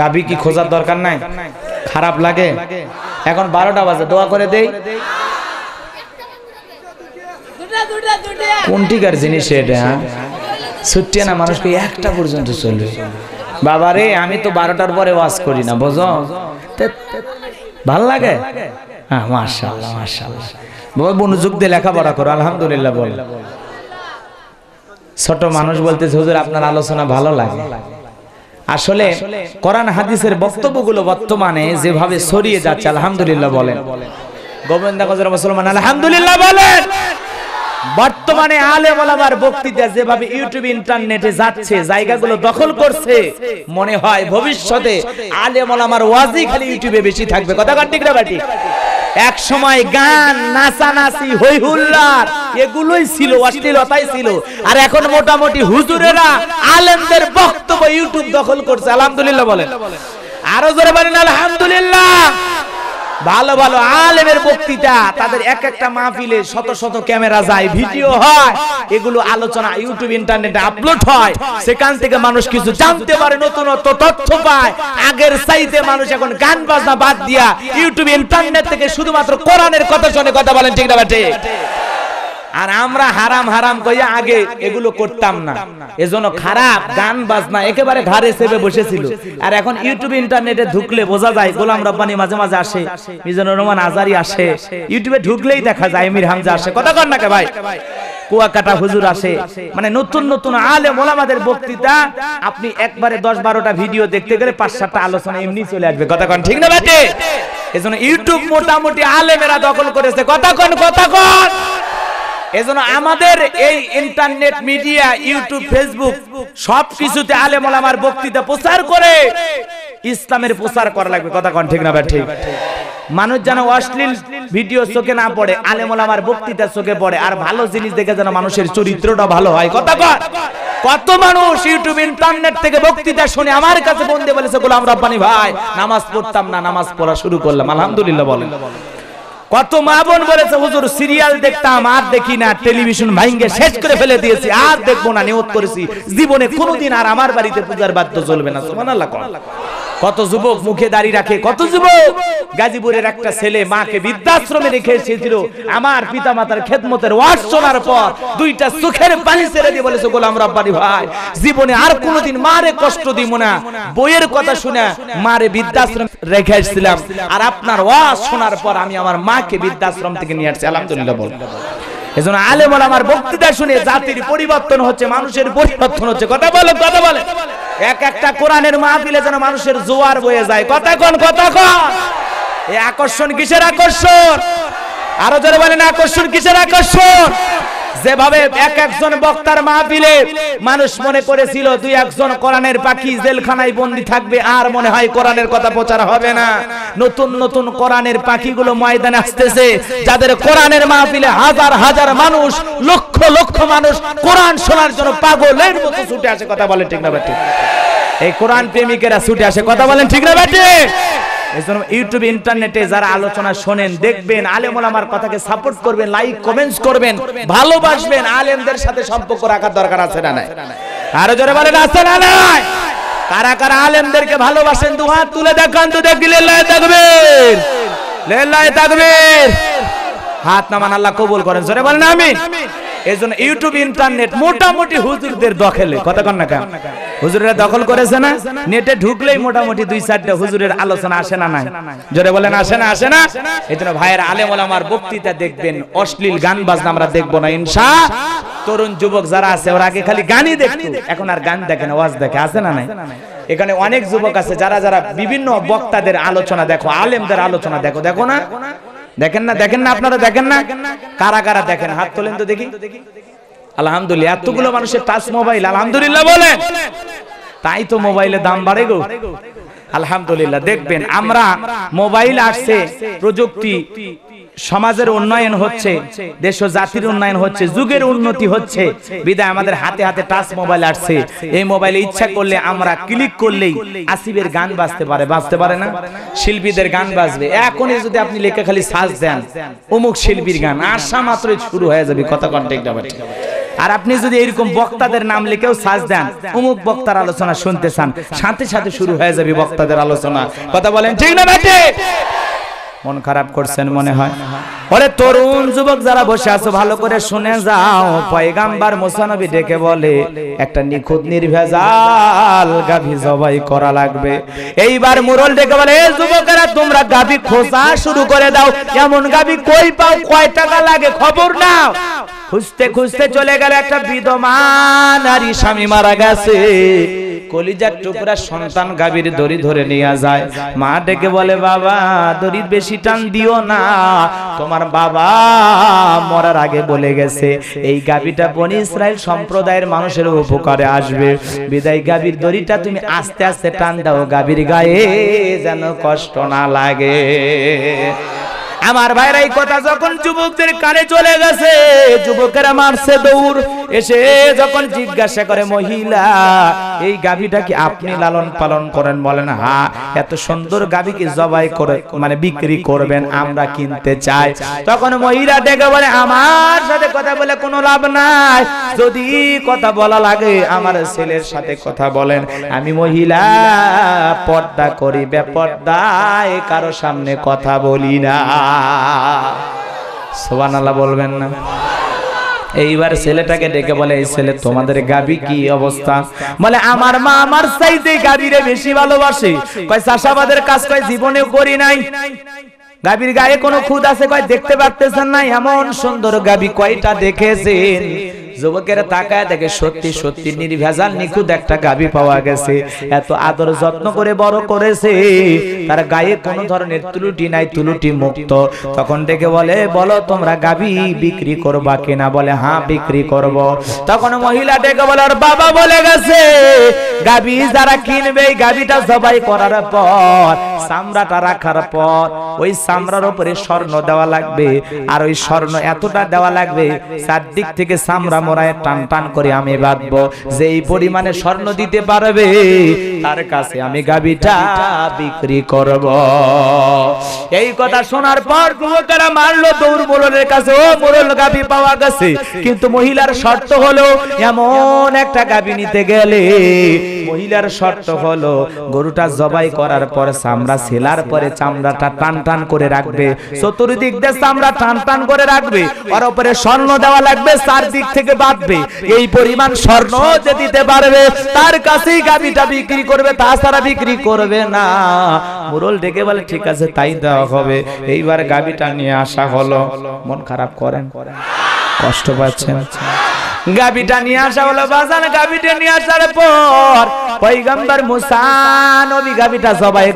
গাবি কি খোঁজার দরকার নাই খারাপ লাগে এখন বারোটা বাজে দোয়া করে দেই কোনটিকার জিনিস এটা হ্যাঁ? ছুটিয়ে না মানুষকে একটা পর্যন্ত চলবে বাবা রে আমি তো বারোটার পরে ওয়াজ করি না বোঝ ভাল লাগে হ্যাঁ মার্শাল্লাহ মার্শাল্লাহ বাবা মনোযোগ দিয়ে লেখাপড়া করো আলহামদুলিল্লাহ বল ছোট মানুষ বলতে হুজুর আপনার আলোচনা ভালো লাগে আসলে কোরআন হাদিসের বক্তব্যগুলো বর্তমানে যেভাবে সরিয়ে যাচ্ছে আলহামদুলিল্লাহ বলেন গোবিন্দা গজর মুসলমান আলহামদুলিল্লাহ বলেন বর্তমানে আলেম ওলামার বক্তৃতা যেভাবে ইউটিউব ইন্টারনেটে যাচ্ছে জায়গাগুলো দখল করছে মনে হয় ভবিষ্যতে আলেম ওলামার ওয়াজি খালি ইউটিউবে বেশি থাকবে কথা কাটিক না এক সময় গান নাচানাচি হুল্লার এগুলোই ছিল অশ্লীলতাই ছিল আর এখন মোটামুটি হুজুরেরা আলেমদের বক্তব্য ইউটিউব দখল করছে আলহামদুলিল্লাহ বলেন আরো জোরে বলেন আলহামদুলিল্লাহ ভালো ভালো আলেমের বক্তৃতা তাদের এক একটা মাহফিলে শত শত ক্যামেরা যায় ভিডিও হয় এগুলো আলোচনা ইউটিউব ইন্টারনেটে আপলোড হয় সেখান থেকে মানুষ কিছু জানতে পারে নতুনত্ব তথ্য পায় আগের সাইতে মানুষ এখন গান বাজনা বাদ দিয়া ইউটিউব ইন্টারনেট থেকে শুধুমাত্র কোরআনের কথা শুনে কথা বলেন ঠিক না ঠিক আর আমরা হারাম হারাম কইয়া আগে এগুলো করতাম না এজন্য খারাপ গান বাজনা একেবারে ঘাড়ে সেবে বসেছিল আর এখন ইউটিউব ইন্টারনেটে ঢুকলে বোঝা যায় গোলাম রব্বানি মাঝে মাঝে আসে মিজান রহমান আজারি আসে ইউটিউবে ঢুকলেই দেখা যায় মির হামজা আসে কথা কর না কে ভাই কুয়াকাটা হুজুর আসে মানে নতুন নতুন আলে মোলামাদের বক্তৃতা আপনি একবারে দশ বারোটা ভিডিও দেখতে গেলে পাঁচ সাতটা আলোচনা এমনি চলে আসবে কথা কন ঠিক না বাটে এজন্য ইউটিউব মোটামুটি আলেমেরা দখল করেছে কথা কন কথা কন এজন্য আমাদের এই ইন্টারনেট মিডিয়া ইউটিউব ফেসবুক সব কিছুতে আলেমল আমার বক্তৃতা প্রচার করে ইসলামের প্রচার করা লাগবে কথা কন ঠিক না ভাই ঠিক মানুষ যেন অশ্লীল ভিডিও চোখে না পড়ে আলেমল আমার বক্তৃতা চোখে পড়ে আর ভালো জিনিস দেখে যেন মানুষের চরিত্রটা ভালো হয় কথা কন কত মানুষ ইউটিউব ইন্টারনেট থেকে বক্তৃতা শুনে আমার কাছে বন্ধে বলেছে গোলাম রাব্বানি ভাই নামাজ পড়তাম না নামাজ পড়া শুরু করলাম আলহামদুলিল্লাহ বলেন কত মা বোন বলেছে হুজুর সিরিয়াল দেখতাম আর দেখি না টেলিভিশন ভাইঙ্গে শেষ করে ফেলে দিয়েছি আর দেখবো না নিয়ত করেছি জীবনে কোনোদিন আর আমার বাড়িতে পূজার বাদ্য চলবে না সুবহানাল্লাহ কত যুবক মুখে দাঁড়িয়ে রাখে কত যুবক গাজীপুরের একটা ছেলে মাকে বৃদ্ধাশ্রমে রেখে এসেছিল আমার পিতা মাতার খেদমতের ওয়াজ শোনার পর দুইটা সুখের পানি ছেড়ে দিয়ে বলেছে গোলাম রব্বানি ভাই জীবনে আর কোনোদিন মারে কষ্ট দিব না বইয়ের কথা শুনে মারে বৃদ্ধাশ্রম রেখে এসেছিলাম আর আপনার ওয়াজ শোনার পর আমি আমার মাকে বৃদ্ধাশ্রম থেকে নিয়ে আসছি আলহামদুলিল্লাহ বল এজন্য আলেম আমার বক্তৃতা শুনে জাতির পরিবর্তন হচ্ছে মানুষের পরিবর্তন হচ্ছে কথা বলে কথা বলে এক একটা কোরআনের মাহফিলে যেন মানুষের জোয়ার বয়ে যায় কথা কোন কথা কোন এই আকর্ষণ কিসের আকর্ষণ আরো যারা বলেন আকর্ষণ কিসের আকর্ষণ যেভাবে এক একজন বক্তার মাহফিলে মানুষ মনে করেছিল দুই একজন কোরআনের পাখি জেলখানায় বন্দী থাকবে আর মনে হয় কোরআনের কথা প্রচার হবে না নতুন নতুন কোরআনের পাখিগুলো ময়দানে আসতেছে যাদের কোরআনের মাহফিলে হাজার হাজার মানুষ লক্ষ লক্ষ মানুষ কোরআন শোনার জন্য পাগলের মতো ছুটে আসে কথা বলেন ঠিক না ব্যাটি এই কোরআন প্রেমিকেরা ছুটে আসে কথা বলেন ঠিক না ব্যাটি ইউটিউব ইন্টারনেটে যারা আলোচনা শোনেন দেখবেন আলেম আমার কথাকে সাপোর্ট করবেন লাইক কমেন্টস করবেন ভালোবাসবেন আলেমদের সাথে সম্পর্ক রাখার দরকার আছে না নাই আরো জোরে বলেন আছে না নাই কারা কারা আলেমদেরকে ভালোবাসেন দু হাত তুলে দেখান তো দেখি লেল্লায় থাকবেন লেল্লায় থাকবেন হাত নামান আল্লাহ কবুল করেন জোরে বলেন আমিন এজন্য ইউটিউব ইন্টারনেট মোটামুটি হুজুরদের দখলে কথা কন না কেন হুজুরেরা দখল করেছে না নেটে ঢুকলেই মোটামুটি দুই চারটা হুজুরের আলোচনা আসে না নাই জোরে বলেন আসে না আসে না এই জন্য ভাইয়ের আলেম ওলামার বক্তৃতা দেখবেন অশ্লীল গান বাজনা আমরা দেখবো না ইনশা তরুণ যুবক যারা আছে ওরা আগে খালি গানই দেখতো এখন আর গান দেখে না ওয়াজ দেখে আসে না নাই এখানে অনেক যুবক আছে যারা যারা বিভিন্ন বক্তাদের আলোচনা দেখো আলেমদের আলোচনা দেখো দেখো না দেখেন না দেখেন না আপনারা দেখেন না কারা কারা দেখেন হাত তোলেন তো দেখি আলহামদুলিল্লাহ এতগুলো মানুষের টাচ মোবাইল আলহামদুলিল্লাহ বলেন তাই তো মোবাইলের দাম বাড়ে গো আলহামদুলিল্লাহ দেখবেন আমরা মোবাইল আসছে প্রযুক্তি সমাজের উন্নয়ন হচ্ছে দেশ ও জাতির উন্নয়ন হচ্ছে যুগের উন্নতি হচ্ছে বিদায় আমাদের হাতে হাতে টাচ মোবাইল আসছে এই মোবাইলে ইচ্ছা করলে আমরা ক্লিক করলেই আসিফের গান বাজতে পারে বাজতে পারে না শিল্পীদের গান বাজবে এখনই যদি আপনি লেখা খালি সাজ দেন অমুক শিল্পীর গান আশা মাত্রই শুরু হয়ে যাবে কথা কন্টেক্ট হবে আর আপনি যদি এরকম বক্তাদের নাম লিখেও সাজ দেন অমুক বক্তার আলোচনা শুনতে চান সাথে সাথে শুরু হয়ে যাবে বক্তাদের আলোচনা কথা বলেন ঠিক না মন খারাপ করছেন মনে হয় বলে তরুণ যুবক যারা বসে আছো ভালো করে শুনে যাও পয়গাম্বার মোসানবী ডেকে বলে একটা নিখুঁত নির্ভেজাল গাভী জবাই করা লাগবে এইবার মুরল ডেকে বলে এই যুবকেরা তোমরা গাভী খোঁজা শুরু করে দাও এমন গাভী কই পাও কয় টাকা লাগে খবর নাও খুঁজতে খুঁজতে চলে গেল একটা বিধবা নারী স্বামী মারা গেছে কলিজার টুকরা সন্তান গাভীর দড়ি ধরে নিয়ে যায় মা ডেকে বলে বাবা দড়ির বেশি টান দিও না তোমার বাবা মরার আগে বলে গেছে এই গাভীটা বনি ইসরায়েল সম্প্রদায়ের মানুষের উপকারে আসবে বিদায় গাভীর দড়িটা তুমি আস্তে আস্তে টান দাও গাভীর গায়ে যেন কষ্ট না লাগে আমার ভাইরা এই কথা যখন যুবকদের কানে চলে গেছে যুবকেরা মারছে দৌড় এসে যখন জিজ্ঞাসা করে মহিলা এই গাভীটা কি আপনি লালন পালন করেন বলেন হ্যাঁ এত সুন্দর গাভী কি জবাই করে মানে বিক্রি করবেন আমরা কিনতে চাই তখন মহিলা ডেকে বলে আমার সাথে কথা বলে কোনো লাভ নাই যদি কথা বলা লাগে আমার ছেলের সাথে কথা বলেন আমি মহিলা পর্দা করি বেপর্দায় কারো সামনে কথা বলি না সোবান আল্লাহ বলবেন না এইবার ছেলেটাকে ডেকে বলে এই ছেলে তোমাদের গাবি কি অবস্থা বলে আমার মা আমার চাইতে গাবিরে বেশি ভালোবাসে কয় চাষাবাদের কাজ কয় জীবনে করি নাই গাবির গায়ে কোনো খুদ আছে কয় দেখতে পারতেছেন নাই এমন সুন্দর গাবি কয়টা দেখেছেন যুবকেরা তাকায় দেখে সত্যি সত্যি নির্ভেজাল নিখুঁত একটা গাভী পাওয়া গেছে এত আদর যত্ন করে বড় করেছে তার গায়ে কোনো ধরনের ত্রুটি নাই ত্রুটি মুক্ত তখন দেখে বলে বলো তোমরা গাভী বিক্রি করবা কিনা বলে হ্যাঁ বিক্রি করব। তখন মহিলা ডেকে বলে ওর বাবা বলে গেছে গাভী যারা কিনবে এই গাভীটা জবাই করার পর চামড়াটা রাখার পর ওই চামড়ার উপরে স্বর্ণ দেওয়া লাগবে আর ওই স্বর্ণ এতটা দেওয়া লাগবে চারদিক থেকে চামড়া কামরায় টান টান করে আমি বাঁধবো যেই পরিমানে স্বর্ণ দিতে পারবে তার কাছে আমি গাবিটা বিক্রি করব এই কথা শোনার পর যুবকেরা মারলো দৌড় মোড়লের কাছে ও মোড়ল গাবি পাওয়া গেছে কিন্তু মহিলার শর্ত হলো এমন একটা গাবি নিতে গেলে মহিলার শর্ত হলো গরুটা জবাই করার পর চামড়া সেলার পরে চামড়াটা টান টান করে রাখবে চতুর্দিক দিয়ে চামড়া টান টান করে রাখবে আর উপরে স্বর্ণ দেওয়া লাগবে চার দিক থেকে বাঁধবে এই পরিমাণ স্বর্ণ যে দিতে পারবে তার কাছেই গাবিটা বিক্রি করবে তাছাড়া বিক্রি করবে না মুরল ডেকে বলে ঠিক আছে তাই দেওয়া হবে এইবার গাবিটা নিয়ে আসা হলো মন খারাপ করেন কষ্ট পাচ্ছেন গাবিটা নিয়ে আসা হলো বাজান গাবিটা নিয়ে আসার পর পৈগম্বর নবী গাবিটা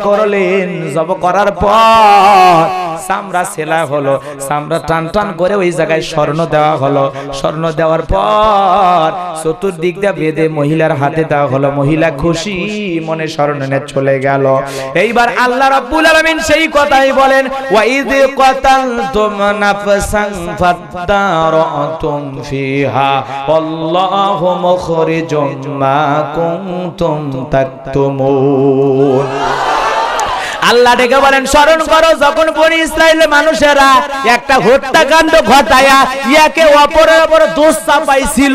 করলেন জব করার পর সামরা সেলা হলো সামরা টান টান করে ওই জায়গায় স্বর্ণ দেওয়া হলো স্বর্ণ দেওয়ার পর চতুর্দিক দিয়ে বেঁধে মহিলার হাতে দেওয়া হলো মহিলা খুশি মনে স্বর্ণ নিয়ে চলে গেল এইবার আল্লাহ রব্বুল আলামিন সেই কথাই বলেন ওয়াইদ কাতালতুম ফিহা আল্লাহ মুখরিজুম মা কুনতুম তাকতুমুন আল্লাহ ডেকে বলেন স্মরণ করো যখন বনি ইসরায়েলের মানুষেরা একটা হত্যাকাণ্ড ঘটায়া ইয়াকে অপরের অপর দোষ চাপাইছিল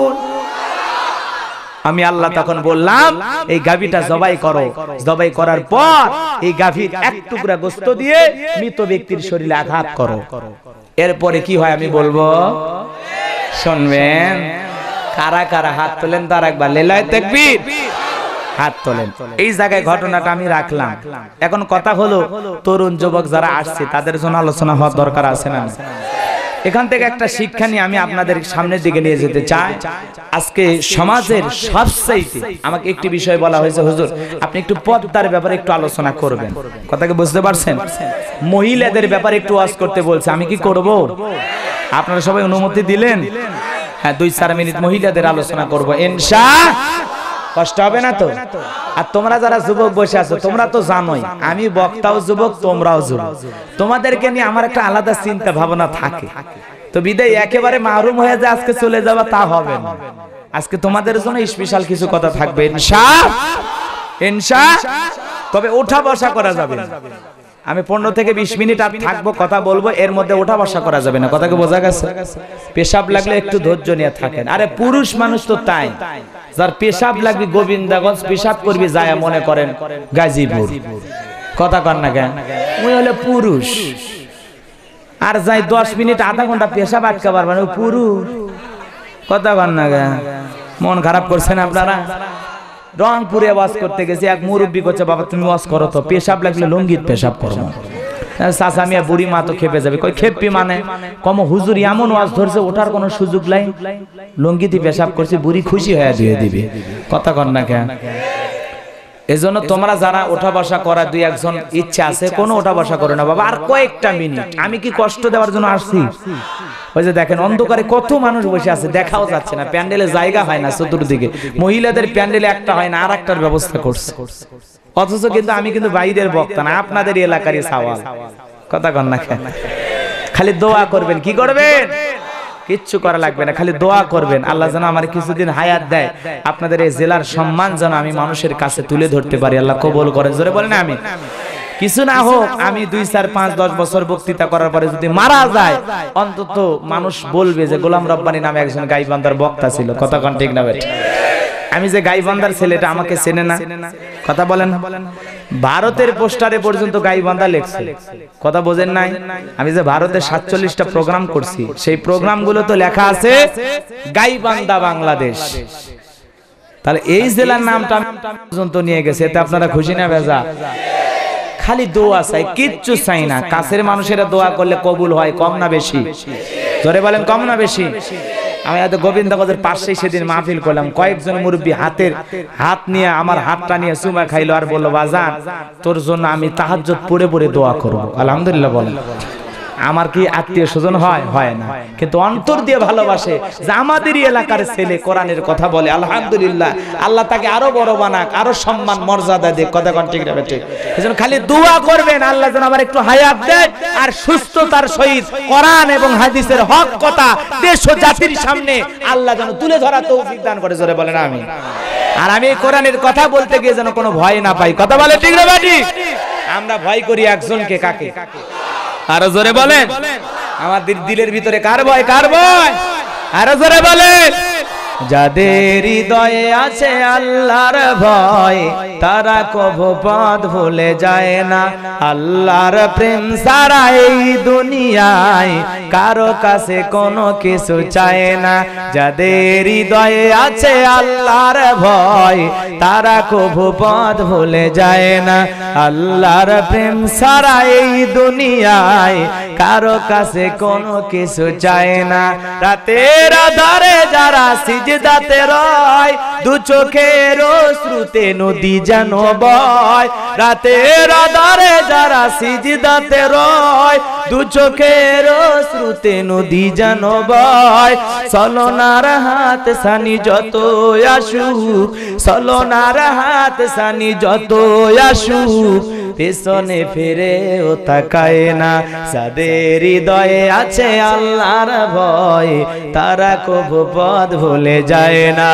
আমি আল্লাহ তখন বললাম এই গাভীটা জবাই করো জবাই করার পর এই গাভীর এক টুকরা গোস্ত দিয়ে মৃত ব্যক্তির শরীরে আঘাত করো এরপরে কি হয় আমি বলবো শুনবেন কারা কারা হাত তোলেন তার একবার লেলায় দেখবি হাত তোলেন এই জায়গায় ঘটনাটা আমি রাখলাম এখন কথা হলো তরুণ যুবক যারা আসছে তাদের জন্য আলোচনা হওয়ার দরকার আছে না এখান থেকে একটা শিক্ষা নিয়ে আমি আপনাদের সামনের দিকে নিয়ে যেতে চাই আজকে সমাজের সবচাইতে আমাকে একটি বিষয় বলা হয়েছে হুজুর আপনি একটু পদ্মার ব্যাপারে একটু আলোচনা করবেন কথাকে বুঝতে পারছেন মহিলাদের ব্যাপারে একটু ওয়াজ করতে বলছে আমি কি করব আপনারা সবাই অনুমতি দিলেন হ্যাঁ দুই চার মিনিট মহিলাদের আলোচনা করবো ইনশা কষ্ট হবে না তো আর তোমরা যারা যুবক বসে আছো তোমরা তো জানোই আমি বক্তাও যুবক তোমরাও যুবক তোমাদেরকে নিয়ে আমার একটা আলাদা চিন্তা ভাবনা থাকে তো বিদায় একেবারে মাহরুম হয়ে যে আজকে চলে যাওয়া তা হবে না আজকে তোমাদের জন্য স্পেশাল কিছু কথা থাকবে ইনশা ইনশা তবে ওঠা বসা করা যাবে আমি পনেরো থেকে বিশ মিনিট আর থাকবো কথা বলবো এর মধ্যে ওঠা বসা করা যাবে না কথাকে বোঝা গেছে পেশাব লাগলে একটু ধৈর্য নিয়ে থাকেন আরে পুরুষ মানুষ তো তাই যার পেশাব লাগবে গোবিন্দাগঞ্জ পেশাব করবি যায় মনে করেন গাজীপুর কথা কর না কেন উনি হলো পুরুষ আর যাই দশ মিনিট আধা ঘন্টা পেশাব আটকা পারবেন মানে মানে পুরুষ কথা কর না কেন মন খারাপ করছেন আপনারা রংপুরে ওয়াজ করতে গেছি এক মুরব্বী করছে বাবা তুমি ওয়াজ করো তো পেশাব লাগলে লঙ্গিত পেশাব করবো সাসামিয়া বুড়ি মা তো খেপে যাবে কই খেপি মানে কম হুজুর এমন ওয়াজ ধরছে ওঠার কোনো সুযোগ নাই লঙ্গিতে পেশাব করছে বুড়ি খুশি হয়ে দিয়ে দিবে কথা কন না কেন এজন্য তোমরা যারা ওঠা বসা করা দুই একজন ইচ্ছা আছে কোনো ওঠা বসা করে না বাবা আর কয়েকটা মিনিট আমি কি কষ্ট দেওয়ার জন্য আসছি ওই যে দেখেন অন্ধকারে কত মানুষ বসে আছে দেখাও যাচ্ছে না প্যান্ডেলে জায়গা হয় না চতুর্দিকে মহিলাদের প্যান্ডেলে একটা হয় না আর একটার ব্যবস্থা করছে অথচ কিন্তু আমি কিন্তু বাইরের বক্তা না আপনাদের এলাকারই সাওয়াল কথা কন না খালি দোয়া করবেন কি করবেন কিচ্ছু করা লাগবে না খালি দোয়া করবেন আল্লাহ যেন আমার কিছুদিন হায়াত দেয় আপনাদের এই জেলার সম্মান যেন আমি মানুষের কাছে তুলে ধরতে পারি আল্লাহ কবল করেন জোরে বলেন আমি কিছু না হোক আমি দুই চার পাঁচ দশ বছর বক্তৃতা করার পরে যদি মারা যায় অন্তত মানুষ বলবে যে গোলাম রব্বানি নামে একজন গাইবান্ধার বক্তা ছিল কথা ঠিক না বেটা আমি যে গাইবান্ধার ছেলেটা আমাকে চেনে না কথা বলেন ভারতের পোস্টারে পর্যন্ত গাইবান্ধা লেখছে কথা বোঝেন নাই আমি যে ভারতে সাতচল্লিশটা প্রোগ্রাম করছি সেই প্রোগ্রামগুলো তো লেখা আছে গাইবান্ধা বাংলাদেশ তাহলে এই জেলার নামটা পর্যন্ত নিয়ে গেছে এতে আপনারা খুশি না ভেজা খালি দোয়া চাই কিচ্ছু চাই না কাছের মানুষেরা দোয়া করলে কবুল হয় কম না বেশি ধরে বলেন কম না বেশি আমি এত গোবিন্দগজের পাশেই সেদিন মাহফিল করলাম কয়েকজন মুরব্বী হাতের হাত নিয়ে আমার হাতটা নিয়ে চুমা খাইলো আর বললো বাজান তোর জন্য আমি তাহাজ পড়ে পড়ে দোয়া করবো আলহামদুলিল্লাহ বলেন আমার কি আত্মীয় স্বজন হয় হয় না কিন্তু অন্তর দিয়ে ভালোবাসে যে আমাদেরই এলাকার ছেলে কোরআনের কথা বলে আলহামদুলিল্লাহ আল্লাহ তাকে আরো বড় বানাক আরো সম্মান মর্যাদা দিয়ে কথা কন ঠিক রাখবে ঠিক এজন্য খালি দোয়া করবেন আল্লাহ যেন আবার একটু হায়াত দেয় আর সুস্থতার সহিত কোরআন এবং হাদিসের হক কথা দেশ ও জাতির সামনে আল্লাহ যেন তুলে ধরা তৌফিক দান করে জোরে বলেন আমি আর আমি কোরআনের কথা বলতে গিয়ে যেন কোনো ভয় না পাই কথা বলে ঠিক না বাটি আমরা ভয় করি একজনকে কাকে আরো জোরে বলেন আমাদের দিলের ভিতরে কার ভয় কার ভয় আরো জোরে বলেন যাদের হৃদয়ে আছে আল্লাহর ভয় তারা কভু পথ ভুলে যায় না আল্লাহর প্রেম সারা এই দুনিয়ায় কারো কাছে কোনো কিছু চায় না যাদের হৃদয়ে আছে আল্লাহর ভয় তারা কভু পথ ভুলে যায় না আল্লাহর প্রেম সারা এই দুনিয়ায় কারো কাছে কোনো কিছু চায় না রাতের ধারে যারা সিজে সিজদাতে রয় দু চোখের শ্রুতে নদী যেন বয় রাতের যারা সিজদাতে রয় দু চোখের শ্রুতে নদী বয় হাত সানি যত আসুক সলনার হাত সানি যত পেছনে ও তাকায় না সাদের হৃদয়ে আছে আল্লাহর ভয় তারা কব পদ ভুলে যায় না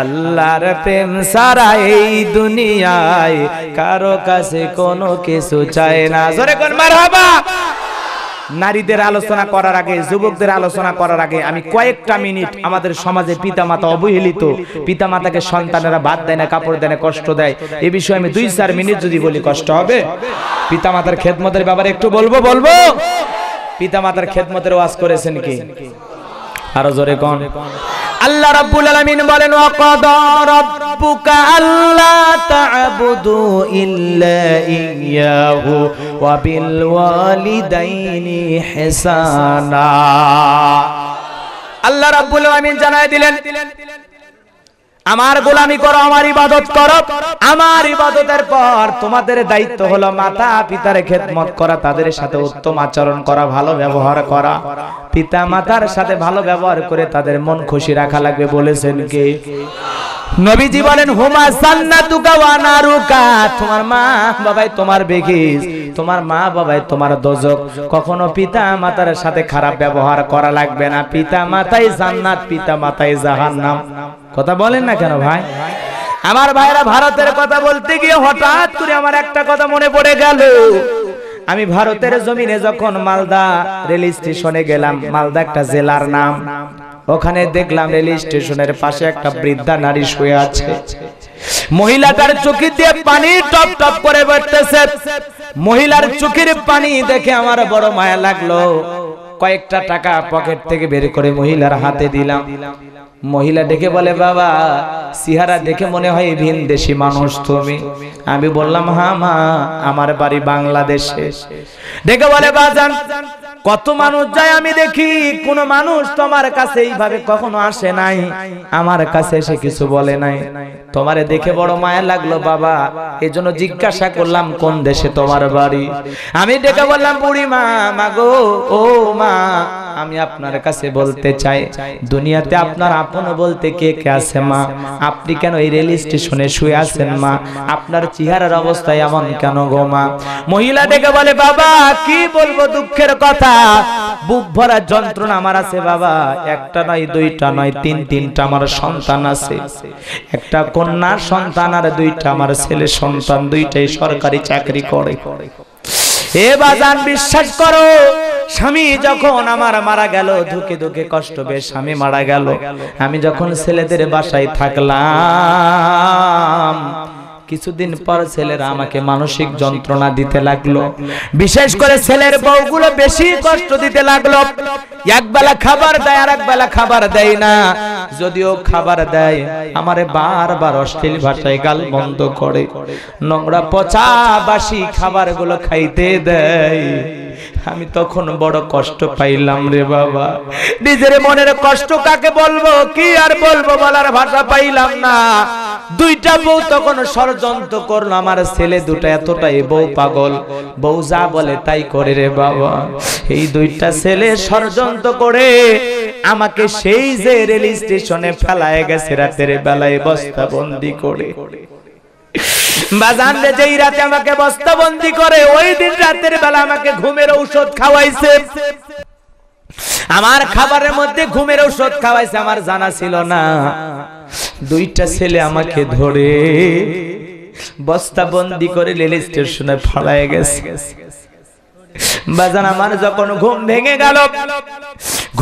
আল্লাহর প্রেম সারা এই দুনিয়ায় কারো কাছে কোনো কিছু চায় না জোরে কোন মারহাবা নারীদের আলোচনা করার আগে যুবকদের আলোচনা করার আগে আমি কয়েকটা মিনিট আমাদের সমাজে পিতামাতা অবহেলিত পিতামাতাকে সন্তানেরা বাদ দেয় না কাপড় দেয় না কষ্ট দেয় এ বিষয়ে আমি দুই চার মিনিট যদি বলি কষ্ট হবে পিতামাতার খেদমতের ব্যাপারে একটু বলবো বলবো পিতামাতার খেদমতের ওয়াজ করেছেন কি আরো জোরে কন আল্লাহ রাব্বুল আলামিন বলেন ওয়াকাদ রাব্বুকা আল্লা তা'বুদু ইল্লা ইয়াহু ওয়া বিল ওয়ালিদাইনি হিসানা আল্লাহ রাব্বুল আলামিন জানায় দিলেন আমার গোলামি করো আমার ইবাদত করো আমার ইবাদতের পর তোমাদের দায়িত্ব হলো মাতা পিতার খেদমত করা তাদের সাথে উত্তম আচরণ করা ভালো ব্যবহার করা পিতা মাতার সাথে ভালো ব্যবহার করে তাদের মন খুশি রাখা লাগবে বলেছেন কে নবীজি বলেন হুমা সান্নাতুকা ওয়া নারুকা তোমার মা বাবাই তোমার বেগিস তোমার মা বাবাই তোমার দজক কখনো পিতা মাতার সাথে খারাপ ব্যবহার করা লাগবে না পিতা মাতাই জান্নাত পিতা মাতাই জাহান্নাম কথা বলেন না কেন ভাই আমার ভাইরা ভারতের কথা বলতে গিয়ে হঠাৎ করে আমার একটা কথা মনে পড়ে গেল আমি ভারতের জমিনে যখন মালদা রেল স্টেশনে গেলাম মালদা একটা জেলার নাম ওখানে দেখলাম রেল স্টেশনের পাশে একটা বৃদ্ধা নারী শুয়ে আছে মহিলাটার চুকি দিয়ে পানি টপ টপ করে বাড়তেছে মহিলার চুকির পানি দেখে আমার বড় মায়া লাগলো কয়েকটা টাকা পকেট থেকে বের করে মহিলার হাতে দিলাম মহিলা ডেকে বলে বাবা সিহারা দেখে মনে হয় ভিন দেশি মানুষ তুমি আমি বললাম হা মা আমার বাড়ি বাংলাদেশে দেখে বলে বাজান কত মানুষ যায় আমি দেখি কোন মানুষ তোমার কাছে এইভাবে কখনো আসে নাই আমার কাছে এসে কিছু বলে নাই তোমারে দেখে বড় মায়া লাগলো বাবা এজন্য জিজ্ঞাসা করলাম কোন দেশে তোমার বাড়ি আমি ডেকে বললাম বুড়ি মা মাগো ও মা আমি আপনার কাছে বলতে চাই দুনিয়াতে আপনার আপন বলতে কে কে আছে মা আপনি কেন এই রেল স্টেশনে শুয়ে আছেন মা আপনার চেহারার অবস্থা এমন কেন গো মা মহিলা দেখে বলে বাবা কি বলবো দুঃখের কথা বুক ভরা যন্ত্রণা আমার আছে বাবা একটা নয় দুইটা নয় তিন তিনটা আমার সন্তান আছে একটা কন্যার সন্তান আর দুইটা আমার ছেলে সন্তান দুইটাই সরকারি চাকরি করে এ বাজান বিশ্বাস করো স্বামী যখন আমার মারা গেল ধুকে ধুকে কষ্ট বেশ স্বামী মারা গেল আমি যখন ছেলেদের বাসায় থাকলাম কিছুদিন পর ছেলেরা আমাকে মানসিক যন্ত্রণা দিতে লাগলো বিশেষ করে ছেলের বউগুলো বেশি কষ্ট দিতে লাগলো একবেলা খাবার দেয় আর এক বেলা খাবার দেয় না যদিও খাবার দেয় আমারে বারবার অশ্লীল ভাষায় গাল বন্ধ করে নোংরা পচা বাসি খাবারগুলো খাইতে দেয় আমি তখন বড় কষ্ট পাইলাম রে বাবা নিজের মনের কষ্ট কাকে বলবো কি আর বলবো বলার ভাষা পাইলাম না দুইটা বউ তখন ষড়যন্ত্র করলো আমার ছেলে দুটা এতটাই বউ পাগল বউ যা বলে তাই করে রে বাবা এই দুইটা ছেলে ষড়যন্ত্র করে আমাকে সেই যে রেল স্টেশনে ফেলায় গেছে রাতের বেলায় বস্তা বন্দি করে বাজান রে যেই রাতে আমাকে বস্তাবন্দি করে ওই দিন রাতের বেলা আমাকে ঘুমের ঔষধ খাওয়াইছে আমার খাবারের মধ্যে ঘুমের ঔষধ খাওয়াইছে আমার জানা ছিল না দুইটা ছেলে আমাকে ধরে বস্তাবন্দি করে রেল স্টেশনে ফলায় গেছে বাজান আমার যখন ঘুম ভেঙে গেল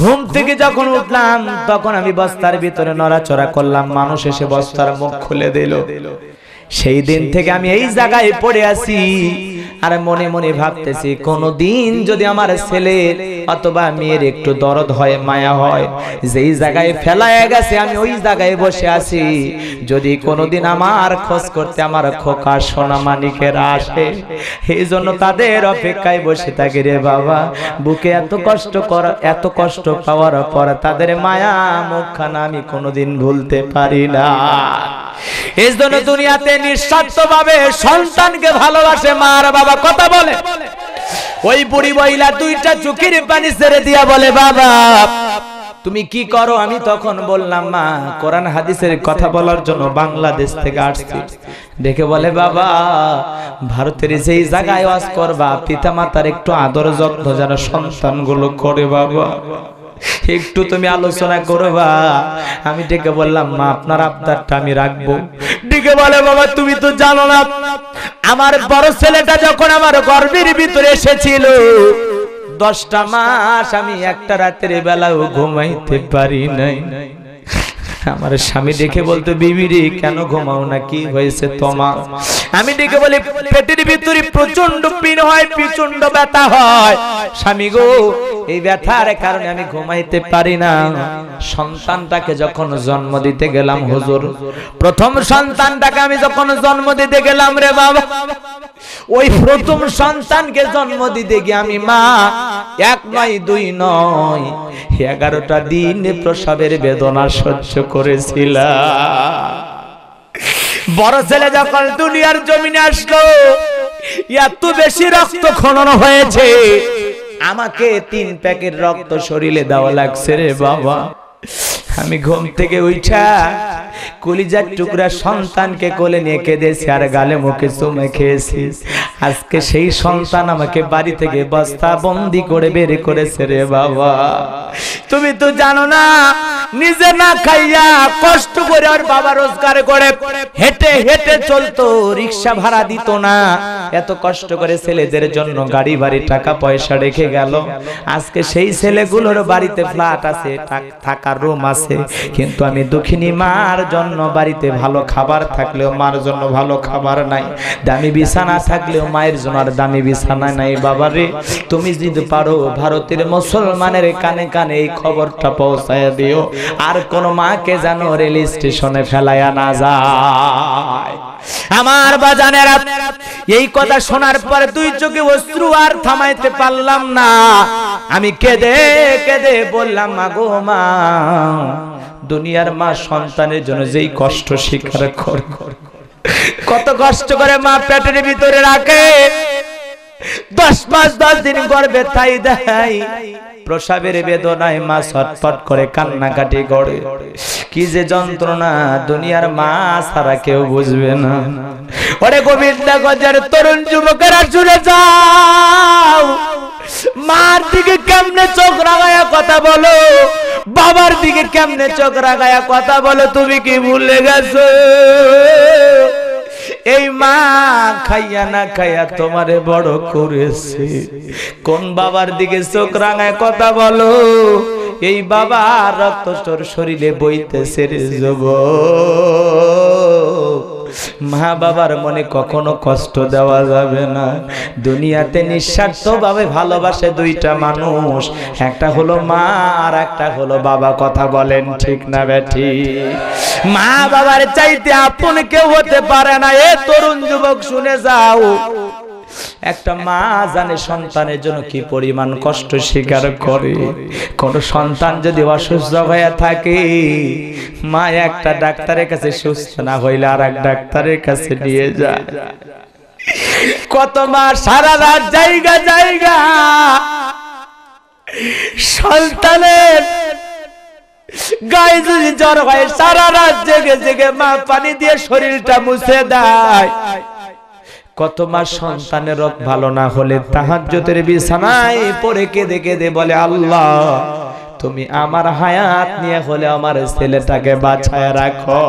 ঘুম থেকে যখন উঠলাম তখন আমি বস্তার ভিতরে নড়াচড়া করলাম মানুষ এসে বস্তার মুখ খুলে দিল সেই দিন থেকে আমি এই জায়গায় পড়ে আছি আর মনে মনে ভাবতেছি কোনদিন যদি আমার ছেলে অথবা মেয়ের একটু দরদ হয় মায়া হয় যেই জায়গায় ফেলায় গেছে আমি ওই জায়গায় বসে আছি যদি কোনদিন আমার খোঁজ করতে আমার খোকা সোনা মানিকের আসে এই জন্য তাদের অপেক্ষায় বসে থাকি রে বাবা বুকে এত কষ্ট কর এত কষ্ট পাওয়ার পর তাদের মায়া মুখখানা আমি কোনদিন ভুলতে পারি না এই জন্য দুনিয়াতে নিঃস্বার্থভাবে সন্তানকে ভালোবাসে মার বাবা বাবা কথা বলে ওই বুড়ি মহিলা দুইটা চুকির পানি ছেড়ে দিয়া বলে বাবা তুমি কি করো আমি তখন বললাম মা কোরআন হাদিসের কথা বলার জন্য বাংলাদেশ থেকে আসছি দেখে বলে বাবা ভারতের যেই জায়গায় ওয়াজ করবা পিতা মাতার একটু আদর যত্ন যারা সন্তানগুলো করে বাবা একটু তুমি আলোচনা করবা আমি ডেকে বললাম মা আপনার আবদারটা আমি রাখবো ডেকে বলে বাবা তুমি তো জানো না আমার বড় ছেলেটা যখন আমার গর্বের ভিতরে এসেছিল দশটা মাস আমি একটা রাতের বেলাও ঘুমাইতে পারি নাই আমার স্বামী দেখে বলতো বিবিরি কেন ঘুমাও না কি হয়েছে তোমার আমি দেখে বলি পেটের ভিতরে প্রচন্ড পিন হয় প্রচন্ড ব্যথা হয় স্বামী গো এই ব্যথার কারণে আমি ঘুমাইতে পারি না সন্তানটাকে যখন জন্ম দিতে গেলাম হুজুর প্রথম সন্তানটাকে আমি যখন জন্ম দিতে গেলাম রে বাবা ওই প্রথম সন্তানকে জন্ম দিতে গিয়ে আমি মা এক নয় দুই নয় এগারোটা দিন প্রসাবের বেদনা সহ্য করেছিল বড় ছেলে যখন দুনিয়ার জমিনে আসলো এত বেশি রক্ত খনন হয়েছে আমাকে তিন প্যাকেট রক্ত শরীরে দেওয়া লাগছে রে বাবা আমি ঘুম থেকে উঠা কলিজার টুকরা সন্তানকে কোলে নিয়ে কেঁদেছি আর গালে মুখে চুমে খেয়েছিস আজকে সেই সন্তান আমাকে বাড়ি থেকে বস্তা বন্দি করে বের করেছে রে বাবা তুমি তো জানো না নিজে না খাইয়া কষ্ট করে আর বাবা রোজগার করে হেঁটে হেঁটে চলতো রিক্সা ভাড়া দিত না এত কষ্ট করে ছেলেদের জন্য গাড়ি বাড়ি টাকা পয়সা রেখে গেল আজকে সেই ছেলেগুলোর বাড়িতে ফ্ল্যাট আছে থাকার রুম আছে কিন্তু আমি দুঃখিনী মার জন্য বাড়িতে ভালো খাবার থাকলেও মার জন্য ভালো খাবার নাই দামি বিছানা থাকলেও মায়ের জন্য আর দামি বিছানা নাই বাবারে তুমি যদি পারো ভারতের মুসলমানের কানে কানে এই খবরটা পৌঁছায় দিও আর কোন মাকে যেন রেল স্টেশনে ফেলায়া না যায় আমার বাজানের এই কথা শোনার পরে দুই চোখে অশ্রু আর থামাইতে পারলাম না আমি কেঁদে কেঁদে বললাম মাগো মা দুনিয়ার মা সন্তানের জন্য যেই কষ্ট স্বীকার কর কত কষ্ট করে মা পেটের ভিতরে রাখে দশ মাস দশ দিন গর্বে তাই দেয় প্রসাবের বেদনায় মা ছটফট করে কান্নাকাটি গড়ে কি যে যন্ত্রণা দুনিয়ার মা ছাড়া কেউ বুঝবে না ওরে গোবিন্দগঞ্জের তরুণ যুবকেরা শুনে যাও মার দিকে কেমনে চোখ রাগায়া কথা বলো বাবার দিকে কেমনে চোখ রাগায়া কথা বলো তুমি কি ভুলে গেছো এই মা খাইয়া না খাইয়া তোমারে বড় করেছে কোন বাবার দিকে চোখ রাঙায় কথা বলো এই বাবা রক্ত তোর শরীরে বইতে সেরে যুবক মা বাবার মনে কখনো কষ্ট দেওয়া যাবে না দুনিয়াতে নিঃস্বার্থভাবে ভালোবাসে দুইটা মানুষ একটা হলো মা আর একটা হলো বাবা কথা বলেন ঠিক না ব্যাঠি মা বাবার চাইতে আপন কেউ হতে পারে না এ তরুণ যুবক শুনে যাও একটা মা জানে সন্তানের জন্য কি পরিমাণ কষ্ট স্বীকার করে কোন সন্তান যদি অসুস্থ হয়ে থাকে মা একটা ডাক্তারের কাছে সুস্থ না হইলে আর এক ডাক্তারের কাছে নিয়ে যায় কত মা সারা রাত জায়গা জায়গা সন্তানের গায়ে জ্বর হয় সারা রাত জেগে জেগে মা পানি দিয়ে শরীরটা মুছে দেয় কত মাস সন্তানের রথ ভালো না হলে তাহাজ্জতের বিছানায় পরে কেঁদে কেঁদে বলে আল্লাহ তুমি আমার হায়াত নিয়ে হলে আমার ছেলেটাকে বাছায় রাখো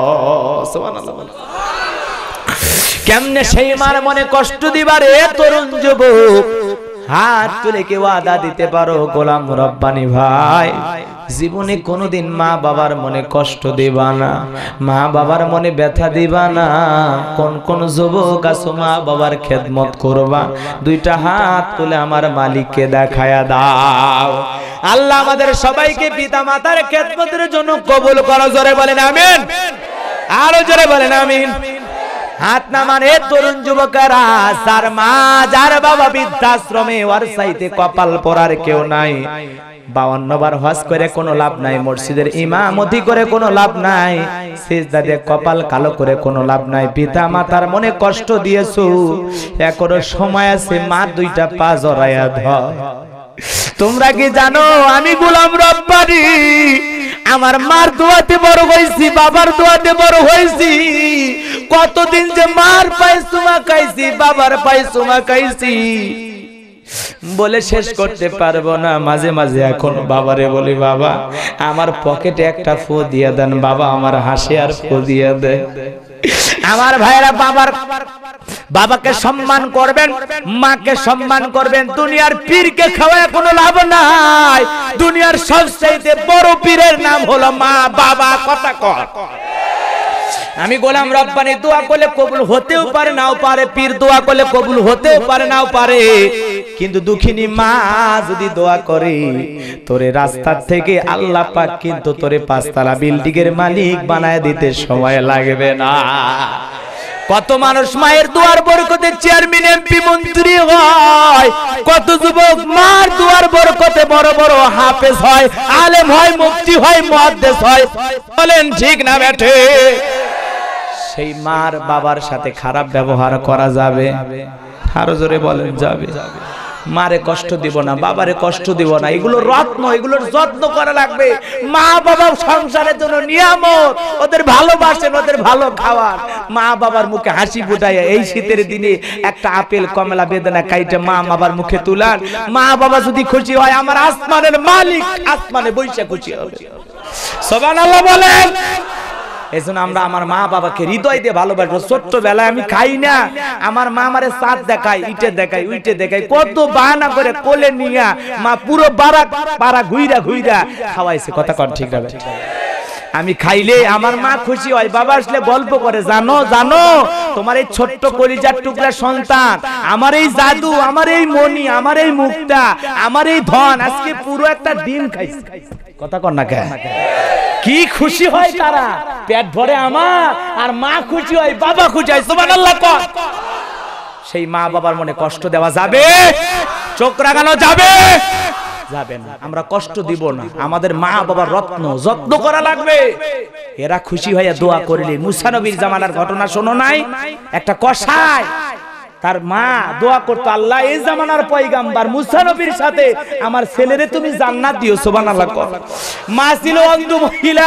কেমনে সেই মার মনে কষ্ট দিবারে তরুণ যুবক হাত তুলে কেউ আদা দিতে পারো গোলাম রব্বানি ভাই জীবনে কোনোদিন মা বাবার মনে কষ্ট দেবা না মা বাবার মনে ব্যথা দেবা না কোন কোন যুবক আছো মা বাবার খেদমত করবা দুইটা হাত তুলে আমার মালিককে দেখায়া দাও আল্লাহ আমাদের সবাইকে পিতা মাতার খেদমতের জন্য কবুল করো জোরে বলেন আমিন আরো জোরে বলেন আমিন হাত না মানে তরুণ যুবকেরা যার মা যার বাবা বৃদ্ধাশ্রমে ওর সাইতে কপাল পরার কেউ নাই বাউন্ন বার হজ করে কোনো লাভ নাই ইমামতি কোনো লাভ নাই কপাল কালো কোনো লাভ নাই পিতা মনে কষ্ট এখনো সময় আছে মা দুইটা পা জড়াইয়া ধর তোমরা কি জানো আমি গুলাম রব্বানি আমার মার দোয়াতে বড় হয়েছি বাবার দোয়াতে বড় হয়েছি কতদিন যে মার পাই সুমা খাইছি বাবার পাই সুমা খাইছি বলে শেষ করতে পারবো না মাঝে মাঝে এখন বাবারে বলি বাবা আমার পকেটে একটা ফো দিয়ে দেন বাবা আমার হাসি আর ফো দিয়ে দেয় আমার ভাইরা বাবার বাবাকে সম্মান করবেন মাকে সম্মান করবেন দুনিয়ার পীরকে খাওয়ায় কোনো লাভ নাই দুনিয়ার সবচেয়ে বড় পীরের নাম হলো মা বাবা কথা কর আমি গোলাম রব্বানি দোয়া করলে কবুল হতেও পারে নাও পারে পীর দোয়া করলে কবুল হতেও পারে নাও পারে কিন্তু দুঃখিনী মা যদি দোয়া করে তোরে রাস্তার থেকে আল্লাহ পাক কিন্তু তোরে পাঁচতলা বিল্ডিং এর মালিক বানায় দিতে সময় লাগবে না কত মানুষ মায়ের দুয়ার বরকতে চেয়ারম্যান এমপি মন্ত্রী হয় কত যুবক মার দুয়ার বরকতে বড় বড় হাফেজ হয় আলেম হয় মুফতি হয় মুহাদ্দিস হয় বলেন ঠিক না ব্যাঠে সেই মার বাবার সাথে খারাপ ব্যবহার করা যাবে আরো জোরে বলেন যাবে মারে কষ্ট দিব না বাবারে কষ্ট দিব না এগুলো রত্ন এগুলোর যত্ন করা লাগবে মা বাবা সংসারের জন্য নিয়ামত ওদের ভালোবাসেন ওদের ভালো খাওয়ার মা বাবার মুখে হাসি ফুটায় এই শীতের দিনে একটা আপেল কমলা বেদনা কাইটা মা বাবার মুখে তুলান মা বাবা যদি খুশি হয় আমার আসমানের মালিক আসমানে বৈশাখ খুশি হবে সোবান আল্লাহ বলেন এজন্য আমরা আমার মা বাবাকে হৃদয় দিয়ে ভালোবাসবো ছোট্টবেলায় আমি খাই না আমার মা আমারে সাত দেখায় ইটে দেখায় উইটে দেখায় কত বাহানা করে কোলে নিয়া মা পুরো বারা পাড়া ঘুইরা ঘুইরা খাওয়াইছে কথা কন ঠিক রাখবে আমি খাইলে আমার মা খুশি হয় বাবা আসলে গল্প করে জানো জানো তোমার এই ছোট্ট কলিজার টুকরা সন্তান আমার এই জাদু আমার এই মনি আমার এই মুক্তা আমার এই ধন আজকে পুরো একটা ডিম খাইছে কথা কর না কে কি খুশি হয় তারা পেট ভরে আমার আর মা খুশি হয় বাবা খুশি হয় সোমান আল্লাহ কর সেই মা বাবার মনে কষ্ট দেওয়া যাবে চোখ রাগানো যাবে যাবে না আমরা কষ্ট দিব না আমাদের মা বাবার রত্ন যত্ন করা লাগবে এরা খুশি হয়ে দোয়া করলে মুসানবীর জামানার ঘটনা শোনো নাই একটা কষায় তার মা দোয়া করতো আল্লাহ এই জামানার পয়গাম্বার মুসানবীর সাথে আমার ছেলেরে তুমি জান্নাত দিও সোবান আল্লাহ মা ছিল অন্ধ মহিলা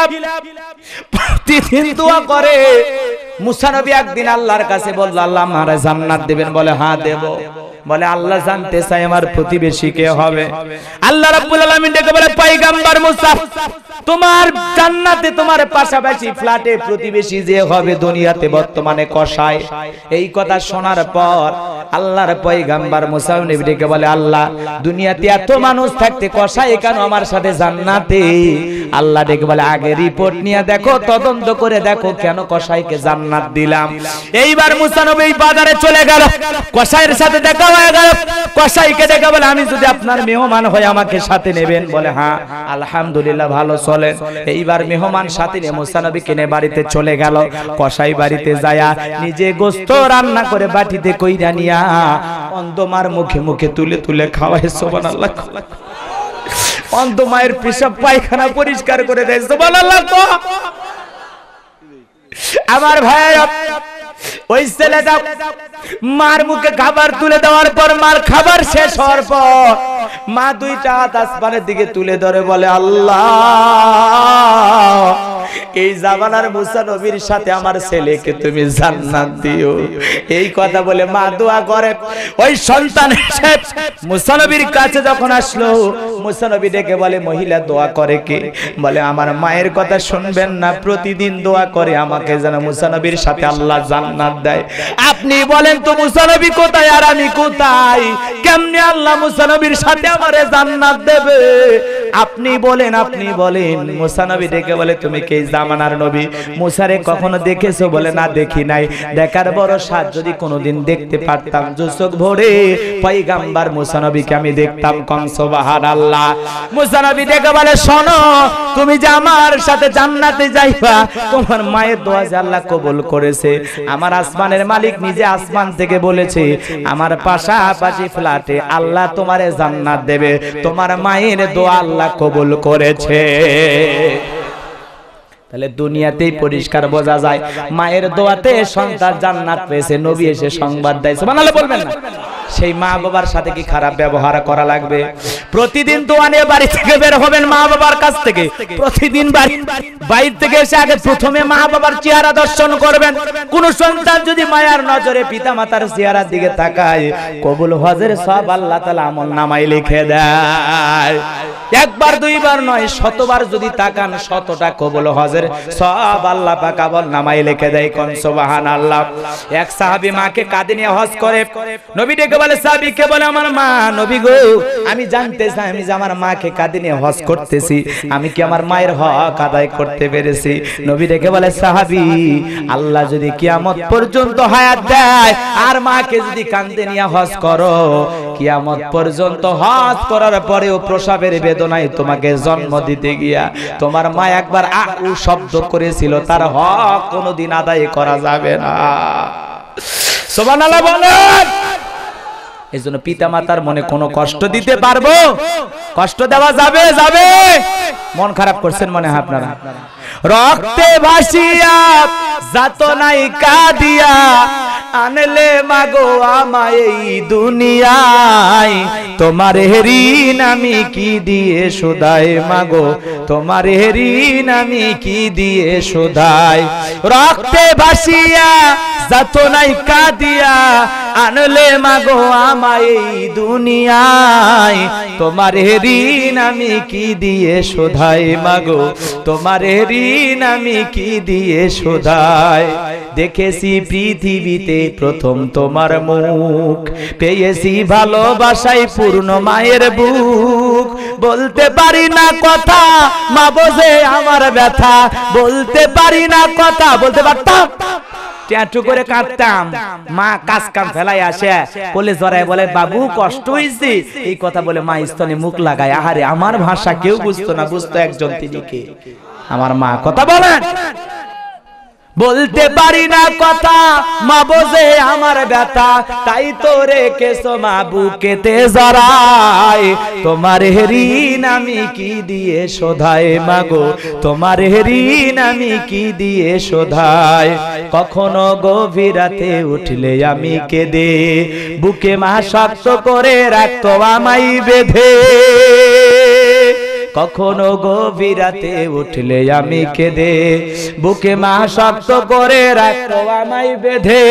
প্রতিদিন দোয়া করে মুসানবী একদিন আল্লাহর কাছে বলল আল্লাহ মারা জান্নাত দেবেন বলে হ্যাঁ দেব বলে আল্লাহ জানতে চাই আমার প্রতিবেশী কে হবে আল্লাহ রাব্বুল আলামিন ডেকে বলে পয়গম্বর মুসা তোমার জান্নাতে তোমার পাশাপাশি ফ্ল্যাটে প্রতিবেশী যে হবে দুনিয়াতে বর্তমানে কষায় এই কথা শোনার পর আল্লাহর পয়গম্বর মুসা নবী ডেকে বলে আল্লাহ দুনিয়াতে এত মানুষ থাকতে কষায় কেন আমার সাথে জান্নাতে আল্লাহ ডেকে বলে আগে রিপোর্ট নিয়ে দেখো তদন্ত করে দেখো কেন কষাইকে জান্নাত দিলাম এইবার মুসা নবী বাজারে চলে গেল কষাইয়ের সাথে দেখা হয়ে গেল বলে আমি যদি আপনার মেহমান আমাকে সাথে নেবেন বলে হ্যাঁ আলহামদুলিল্লাহ ভালো চলে এইবার মেহমান সাথে নিয়ে বাড়িতে চলে গেল বাড়িতে যায়া নিজে গোস্ত রান্না করে বাটিতে কইরা নিয়া অন্ধমার মুখে মুখে তুলে তুলে খাওয়ায় সোবান আল্লাহ মায়ের পেশাব পায়খানা পরিষ্কার করে দেয় আল্লাহ আমার ভাই ওই ছেলেটা মার মুখে খাবার তুলে দেওয়ার পর মার খাবার শেষ হওয়ার পর মা দুইটা হাত আসমানের দিকে তুলে ধরে বলে আল্লাহ এই জামানার মুসা নবীর সাথে আমার ছেলেকে তুমি জান্নাত দিও এই কথা বলে মা দোয়া করে ওই সন্তান মুসা নবীর কাছে যখন আসলো মুসা নবী ডেকে বলে মহিলা দোয়া করে কে বলে আমার মায়ের কথা শুনবেন না প্রতিদিন দোয়া করে আমাকে যেন মুসা নবীর সাথে আল্লাহ জান জান্নাত দেয় আপনি বলেন তো মুসানবী কোথায় আর আমি কোথায় কেমনে আল্লাহ মুসানবীর সাথে আমারে জান্নাত দেবে আপনি বলেন আপনি বলেন মুসানবী ডেকে বলে তুমি কে জামানার নবী মুসারে কখনো দেখেছো বলে না দেখি নাই দেখার বড় সাত যদি কোনোদিন দেখতে পারতাম যুসুক ভরে পয়গাম্বার মুসানবীকে আমি দেখতাম কংসবাহার আল্লাহ মুসানবী ডেকে বলে শোনো তুমি যে আমার সাথে জান্নাতে যাইবা তোমার মায়ের দোয়া যে আল্লাহ কবুল করেছে আমার আসমানের মালিক নিজে আসমান থেকে বলেছে আমার পাশাপাশি ফ্ল্যাটে আল্লাহ তোমারে জান্নাত দেবে তোমার মায়ের দোয়া আল্লাহ কবুল করেছে তাহলে দুনিয়াতেই পরিষ্কার বোঝা যায় মায়ের দোয়াতে সন্তান জান্নাত পেয়েছে নবী এসে সংবাদ দেয় সুবহানাল্লাহ বলবেন না সেই মা বাবার সাথে কি খারাপ ব্যবহার করা লাগবে প্রতিদিন দোয়া নিয়ে বাড়ি থেকে বের হবেন মা বাবার কাছ থেকে প্রতিদিন বাড়ি বাইরে থেকে এসে আগে প্রথমে মা বাবার চেহারা দর্শন করবেন কোন সন্তান যদি মায়ের নজরে পিতা মাতার চেহারার দিকে তাকায় কবুল হজের সব আল্লাহ তাআলা আমল নামাই লিখে দেয় একবার দুইবার নয় শতবার যদি তাকান শতটা কবল হজের সব আল্লাহ পাক নামাই লিখে দেয় কোন আল্লাহ এক সাহাবী মাকে কাঁদে নিয়ে হজ করে নবী ডেকে বলে সাহাবী কে বলে আমার মা নবী গো আমি জানতে চাই আমি যে আমার মাকে কাঁদে নিয়ে হজ করতেছি আমি কি আমার মায়ের হক আদায় করতে পেরেছি নবী ডেকে বলে সাহাবী আল্লাহ যদি কিয়ামত পর্যন্ত হায়াত দেয় আর মাকে যদি কাঁদে নিয়ে হজ করো কিয়ামত পর্যন্ত হজ করার পরেও প্রসাবের বেদনায় তোমাকে জন্ম দিতে গিয়া তোমার মা একবার আউ শব্দ করেছিল তার হক কোনোদিন আদায় করা যাবে না সোবান বলেন এই জন্য পিতা মাতার মনে কোনো কষ্ট দিতে পারবো কষ্ট দেওয়া যাবে যাবে মন খারাপ করছেন মনে হয় আপনারা রক্তে ভাসিয়া যাত নাই কাদিয়া আনলে মাগো আমায় এই দুনিয়ায় তোমার হেরিন আমি কি দিয়ে সোদায় মাগো তোমার হেরিন আমি কি দিয়ে সোদায় রক্তে ভাসিয়া যাতো নাই কাদিয়া আনলে মাগো আমায় এই দুনিয়ায় তোমার ঋণ আমি কি দিয়ে শোধাই মাগো তোমার ঋণ আমি কি দিয়ে শোধাই দেখেছি পৃথিবীতে প্রথম তোমার মুখ পেয়েছি ভালোবাসায় পূর্ণ মায়ের বুক বলতে পারি না কথা মা বোঝে আমার ব্যথা বলতে পারি না কথা বলতে পারতাম ট্যাটু করে কাঁদতাম মা কাজ কাম ফেলাই আসে বলে জরায় বলে বাবু কষ্ট হয়েছে এই কথা বলে মা স্তনে মুখ লাগায় আহারে আমার ভাষা কেউ বুঝতো না বুঝতো একজন তিনি কে আমার মা কথা বলেন বলতে পারি না কথা মা বোঝে আমার ব্যথা তাই তো রেখেছো মা বুকেতে জড়ায় তোমার ঋণ আমি কি দিয়ে শোধায় মাগো তোমার ঋণ আমি কি দিয়ে শোধায় কখনো গভীরাতে উঠলে আমি কেঁদে বুকে মা শক্ত করে রাখতো আমাই বেঁধে কখনো গভীরাতে উঠলে আমি কেঁদে বুকে মা শক্ত করে রাখো আমায় বেঁধে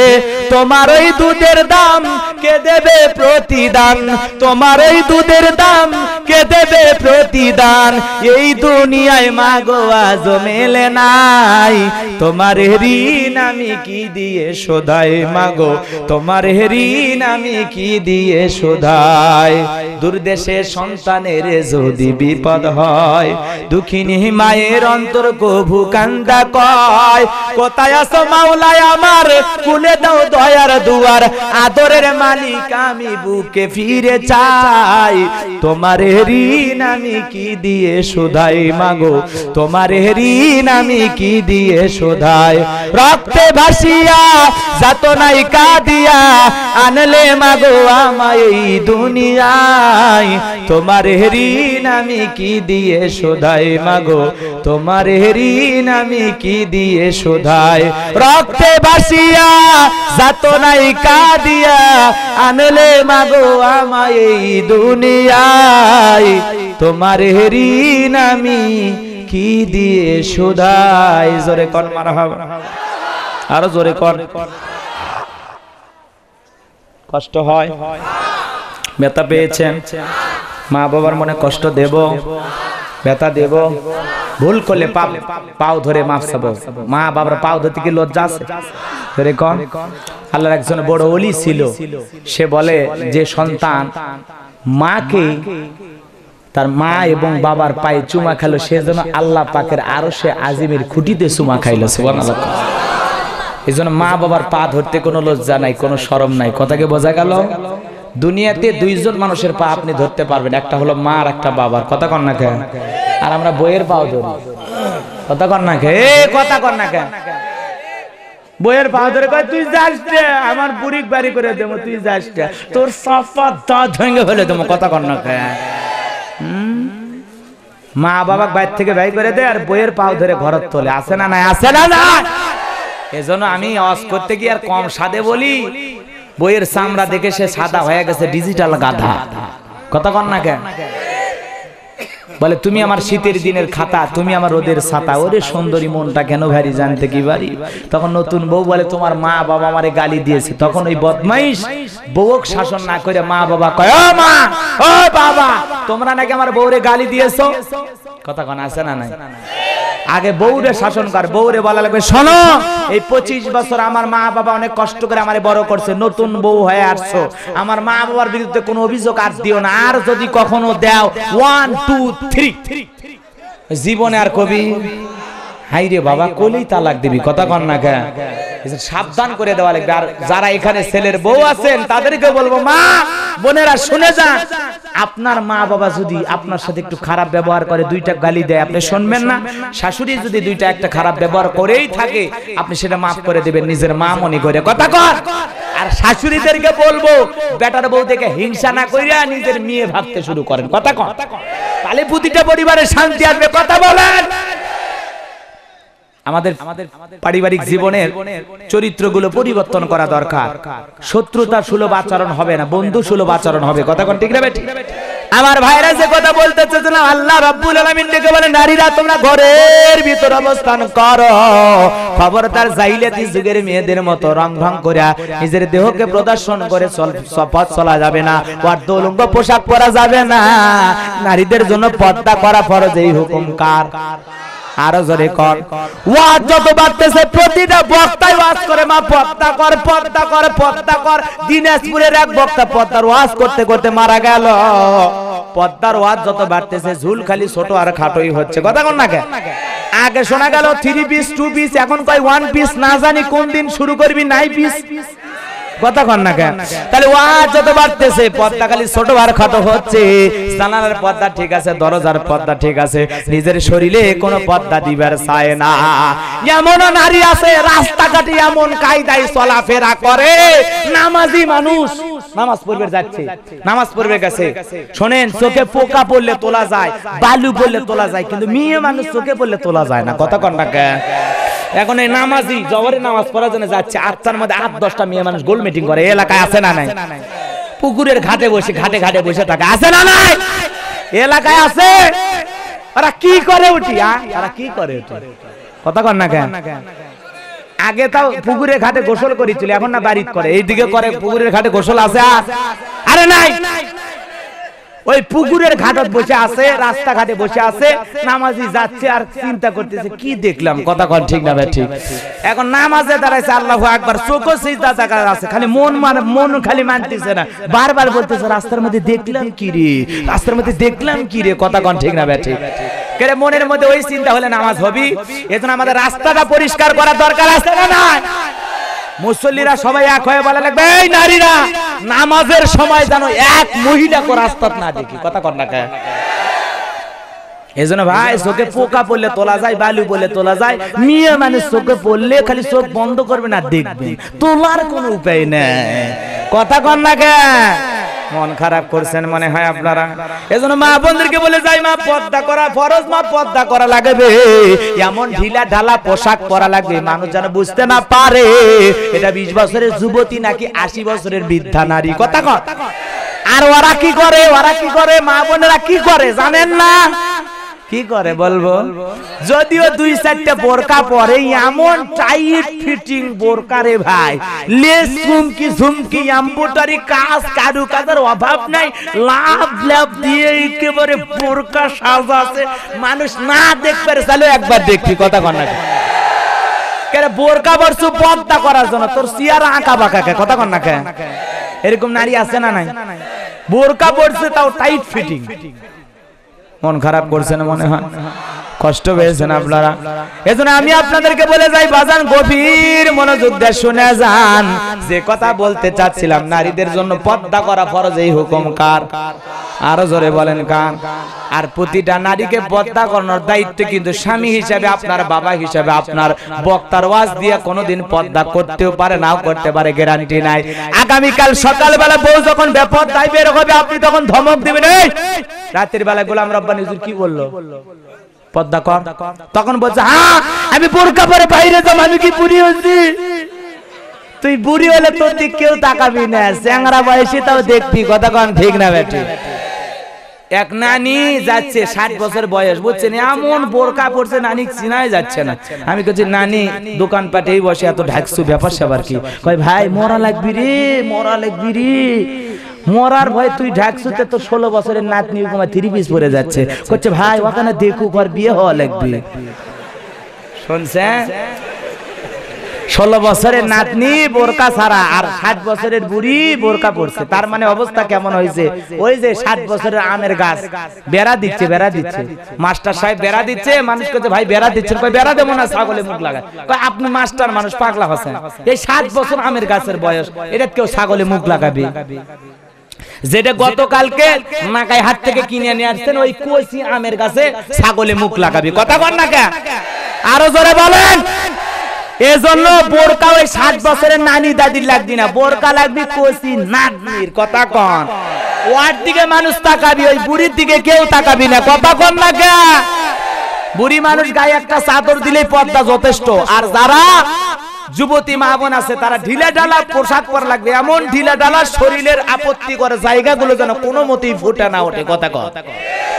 তোমার ওই দুধের দাম কে দেবে প্রতিদান তোমার ওই দুধের দাম কে দেবে প্রতিদান এই দুনিয়ায় মা গো আজ মেলে নাই তোমার ঋণ আমি কি দিয়ে শোধায় মাগো তোমার ঋণ আমি কি দিয়ে শোধায় দূর দেশে সন্তানের যদি বিপদ হয় দুঃখিনী মায়ের অন্তর কভু কান্দা কয় কোথায় আছো মাওলায় আমার কুলে দাও দয়ার দুয়ার আদরের মালিক আমি বুকে ফিরে চাই তোমার ঋণ আমি কি দিয়ে শোধাই মাগো তোমার ঋণ আমি কি দিয়ে শোধাই রক্তে ভাসিয়া যাতনাই কাদিয়া আনলে মাগো আমায় এই দুনিয়া নাই তোমার ঋণ আমি কি দিয়ে শোধাই মাগো তোমার ঋণ আমি কি দিয়ে শোধাই রক্তে বাসিয়া যাত নাই কাঁদিয়া আনলে মাগো আমায় এই দুনিয়ায় তোমার ঋণ আমি কি দিয়ে শোধাই জোরে কন মারা হবে আরো জোরে কন কষ্ট হয় ব্যথা পেয়েছেন মা বাবার মনে কষ্ট দেব ব্যথা দেব ভুল করলে পাপ পাও ধরে মাফ সাব মা বাবার পাও ধরতে কি লজ্জা আছে ধরে কন আল্লাহর একজন বড় অলি ছিল সে বলে যে সন্তান মাকে তার মা এবং বাবার পায়ে চুমা খেলো সে যেন আল্লাহ পাকের আরো সে আজিমের খুঁটিতে চুমা খাইলো এই জন্য মা বাবার পা ধরতে কোনো লজ্জা নাই কোনো সরম নাই কথাকে বোঝা গেল দুনিয়াতে দুইজন মানুষের পা আপনি ধরতে পারবেন একটা হলো মা আর একটা বাবার কথা কন না কেন আর আমরা বইয়ের পাও ধরি কথা কন না কেন কথা কন না কেন বইয়ের পা ধরে কয় তুই যাস আমার বুড়িক বাড়ি করে দেব তুই যাস তোর সাফা দাঁত ভেঙে ফেলে দেবো কথা কন না কেন মা বাবা বাইর থেকে ব্যয় করে দেয় আর বইয়ের পাও ধরে ঘরত তোলে আসে না না আসে না না এজন্য আমি অস করতে গিয়ে আর কম সাদে বলি বইয়ের চামড়া দেখে সে সাদা হয়ে গেছে ডিজিটাল গাধা কথা কন না কেন বলে তুমি আমার শীতের দিনের খাতা তুমি আমার রোদের ছাতা ওরে সুন্দরী মনটা কেন ভারি জানতে কি পারি তখন নতুন বউ বলে তোমার মা বাবা আমারে গালি দিয়েছে তখন ওই বদমাইশ বউক শাসন না করে মা বাবা কয় ও মা ও বাবা তোমরা নাকি আমার বউরে গালি দিয়েছো কথা কন আছে না নাই আগে বউরে শাসন কর বউরে বলা লাগবে শোনো এই পঁচিশ বছর আমার মা বাবা অনেক কষ্ট করে আমার বড় করছে নতুন বউ হয়ে আসছো আমার মা বাবার বিরুদ্ধে কোনো অভিযোগ আর দিও না আর যদি কখনো দাও ওয়ান টু থ্রি জীবনে আর কবি হাই রে বাবা কলেই তালাক দিবি কথা কর না কেন সাবধান করে দেওয়া লাগবে আর যারা এখানে ছেলের বউ আছেন তাদেরকে বলবো মা বোনেরা শুনে যান আপনার মা বাবা যদি আপনার সাথে একটু খারাপ ব্যবহার করে দুইটা গালি দেয় আপনি শুনবেন না শাশুড়ি যদি দুইটা একটা খারাপ ব্যবহার করেই থাকে আপনি সেটা মাফ করে দেবেন নিজের মা মনে করে কথা কর আর শাশুড়িদেরকে বলবো বেটার বউ থেকে হিংসা না কইরা নিজের মেয়ে ভাবতে শুরু করেন কথা কন তাহলে প্রতিটা পরিবারে শান্তি আসবে কথা বলেন আমাদের পারিবারিক জীবনের চরিত্রগুলো পরিবর্তন করা দরকার শত্রুতা সুলভ আচরণ হবে না বন্ধু সুলভ আচরণ হবে কথা কোন ঠিক না বেটি আমার ভাইরা যে কথা বলতে চেয়েছিলাম আল্লাহ রাব্বুল আলামিন ডেকে বলে নারীরা তোমরা ঘরের ভিতর অবস্থান করো খবরদার জাহিলাতি যুগের মেয়েদের মতো রং ভাং করে নিজের দেহকে প্রদর্শন করে পথ চলা যাবে না অর্ধলঙ্গ পোশাক পরা যাবে না নারীদের জন্য পর্দা করা ফরজ এই হুকুম কার আরো জোরে কর ওয়াজ যত বাড়তেছে প্রতিটা বক্তাই ওয়াজ করে মা পর্দা কর পর্দা কর পর্দা কর দিনাজপুরের এক বক্তা পর্দার ওয়াজ করতে করতে মারা গেল পদ্মার ওয়াজ যত বাড়তেছে ঝুল খালি ছোট আর খাটোই হচ্ছে কথা কোন না আগে শোনা গেল থ্রি পিস টু পিস এখন কয় ওয়ান পিস না জানি কোন দিন শুরু করবি নাই পিস কথা কন না কেন তাহলে ওয়াজ যত বাড়তেছে পর্দা খালি ছোট ভার ক্ষত হচ্ছে জানালার পর্দা ঠিক আছে দরজার পর্দা ঠিক আছে নিজের শরীরে কোনো পর্দা দিবার চায় না এমন নারী আছে রাস্তাঘাটে এমন কায়দায় চলাফেরা করে নামাজি মানুষ নামাজ পড়বে যাচ্ছে নামাজ পড়বে গেছে শোনেন চোখে পোকা পড়লে তোলা যায় বালু পড়লে তোলা যায় কিন্তু মেয়ে মানুষ চোখে পড়লে তোলা যায় না কথা কন না কেন এখন এই নামাজি জবরে নামাজ পড়ার জন্য যাচ্ছে আটটার মধ্যে আট দশটা মেয়ে মানুষ গোল মিটিং করে এলাকায় আছে না নাই পুকুরের ঘাটে বসে ঘাটে ঘাটে বসে থাকে আছে না নাই এলাকায় আছে ওরা কি করে উঠি ওরা কি করে কথা কর না কেন আগে তাও পুকুরের ঘাটে গোসল করেছিল এখন না বাড়িতে করে এইদিকে করে পুকুরের ঘাটে গোসল আছে আরে নাই ওই পুকুরের ঘাটত বসে আছে রাস্তাঘাটে বসে আছে নামাজি যাচ্ছে আর চিন্তা করতেছে কি দেখলাম কথা কন ঠিক না ঠিক এখন নামাজে দাঁড়াইছে আল্লাহু আকবার চোখও সিজদা জায়গা আছে খালি মন মানে মন খালি মানতেছে না বারবার বলতেছে রাস্তার মধ্যে দেখলাম কি রে রাস্তার মধ্যে দেখলাম কি রে কথা কন ঠিক না ঠিক কেরে মনের মধ্যে ওই চিন্তা হলে নামাজ হবি এজন্য আমাদের রাস্তাটা পরিষ্কার করা দরকার আছে না না মুসল্লিরা সবাই এক হয়ে বলা লাগবে এই নারীরা নামাজের সময় জানো এক মহিলা কো রাস্তাত না দেখি কথা কর না কে এজন্য ভাই চোখে পোকা পড়লে তোলা যায় বালু বলে তোলা যায় মিয়ে মানে চোখে পড়লে খালি চোখ বন্ধ করবে না দেখবে তোলার কোনো উপায় নেই কথা কর না কে মন খারাপ করছেন মনে হয় আপনারা এজন্য মা বন্ধুকে বলে যাই মা পর্দা করা ফরজ মা পর্দা করা লাগবে এমন ঢিলা ঢালা পোশাক পরা লাগবে মানুষ যেন বুঝতে না পারে এটা বিশ বছরের যুবতী নাকি আশি বছরের বৃদ্ধা নারী কথা কথা আর ওরা কি করে ওরা কি করে মা বোনেরা কি করে জানেন না কি করে বলবো যদিও দুই চারটা বোরকা পরে এমন টাইট ফিটিং বোরকা রে ভাই লেস ঝুমকি ঝুমকি এম্বোটারি কাজ কারু কাজের অভাব নাই লাভ লাভ দিয়ে একেবারে বোরকা সাজ আছে মানুষ না দেখতে পারে চলো একবার দেখি কথা কন্যা কেন বোরকা বর্ষু পদ্মা করার জন্য তোর সিয়ার আঁকা বাঁকা কথা কন্যা এরকম নারী আছে না নাই বোরকা পড়ছে তাও টাইট ফিটিং মন খারাপ করছে না মনে হয় কষ্ট পেয়েছেন আপনারা এজন্য আমি আপনাদেরকে বলে যাই বাজান গভীর মনোযোগ দিয়ে শুনে যান যে কথা বলতে চাচ্ছিলাম নারীদের জন্য পদ্মা করা ফরজ এই হুকুম কার আরো জোরে বলেন কার আর প্রতিটা নারীকে পদ্মা করানোর দায়িত্ব কিন্তু স্বামী হিসাবে আপনার বাবা হিসাবে আপনার বক্তার ওয়াজ দিয়ে কোনোদিন পদ্মা করতেও পারে নাও করতে পারে গ্যারান্টি নাই আগামীকাল সকালবেলা বউ যখন বেপদ দায় বের হবে আপনি তখন ধমক দিবেন রাতের বেলা গোলাম রব্বানি কি বললো পদ্মা কর তখন বলছে হ্যাঁ আমি বোরকা পরে বাইরে যাব আমি কি বুড়ি হয়েছি তুই বুড়ি হলে তোর দিক কেউ তাকাবি না চ্যাংরা বয়সে তাও দেখবি কথা কন ঠিক না বেটি এক নানি যাচ্ছে ষাট বছর বয়স বুঝছেন এমন বোরকা পড়ছে নানি চিনাই যাচ্ছে না আমি বলছি নানি দোকান পাটেই বসে এত ঢাকছু ব্যাপার স্যাপার কি কয় ভাই মরা লাগবি রে মরা লাগবি রে মরার ভয়ে তুই ঢাকসুতে তো ষোলো বছরের নাতনি তোমার থ্রি পিস পরে যাচ্ছে করছে ভাই ওখানে দেখুক আর বিয়ে হওয়া লাগবে শুনছেন ষোলো বছরের নাতনি বোরকা ছাড়া আর ষাট বছরের বুড়ি বোরকা পড়ছে তার মানে অবস্থা কেমন হয়েছে ওই যে ষাট বছরের আমের গাছ বেড়া দিচ্ছে বেড়া দিচ্ছে মাস্টার সাহেব বেড়া দিচ্ছে মানুষ করছে ভাই বেড়া দিচ্ছে বেড়া দেবো না ছাগলে মুখ লাগায় আপনি মাস্টার মানুষ পাগলা হাসেন এই ষাট বছর আমের গাছের বয়স এটা কেউ ছাগলে মুখ লাগাবে যেটা গতকালকে নাকাই হাট থেকে কিনে নিয়ে আসছেন ওই কইসি আমের গাছে ছাগলে মুখ লাগাবি কথা বল না কেন আরো জোরে বলেন এজন্য বোরকা ওই ষাট বছরের নানি দাদির লাগবি না বোরকা লাগবি কচি নাদির কথা কন ওয়ার দিকে মানুষ তাকাবি ওই বুড়ির দিকে কেউ তাকাবি না কথা কন না কেন বুড়ি মানুষ গায়ে একটা চাদর দিলেই পর্দা যথেষ্ট আর যারা যুবতী মাহবন আছে তারা ঢিলা ডালা পোশাক পর লাগবে এমন ঢিলা ডালা শরীরের আপত্তি করে জায়গাগুলো যেন কোনো মতেই ফুটে না ওঠে কথা কথা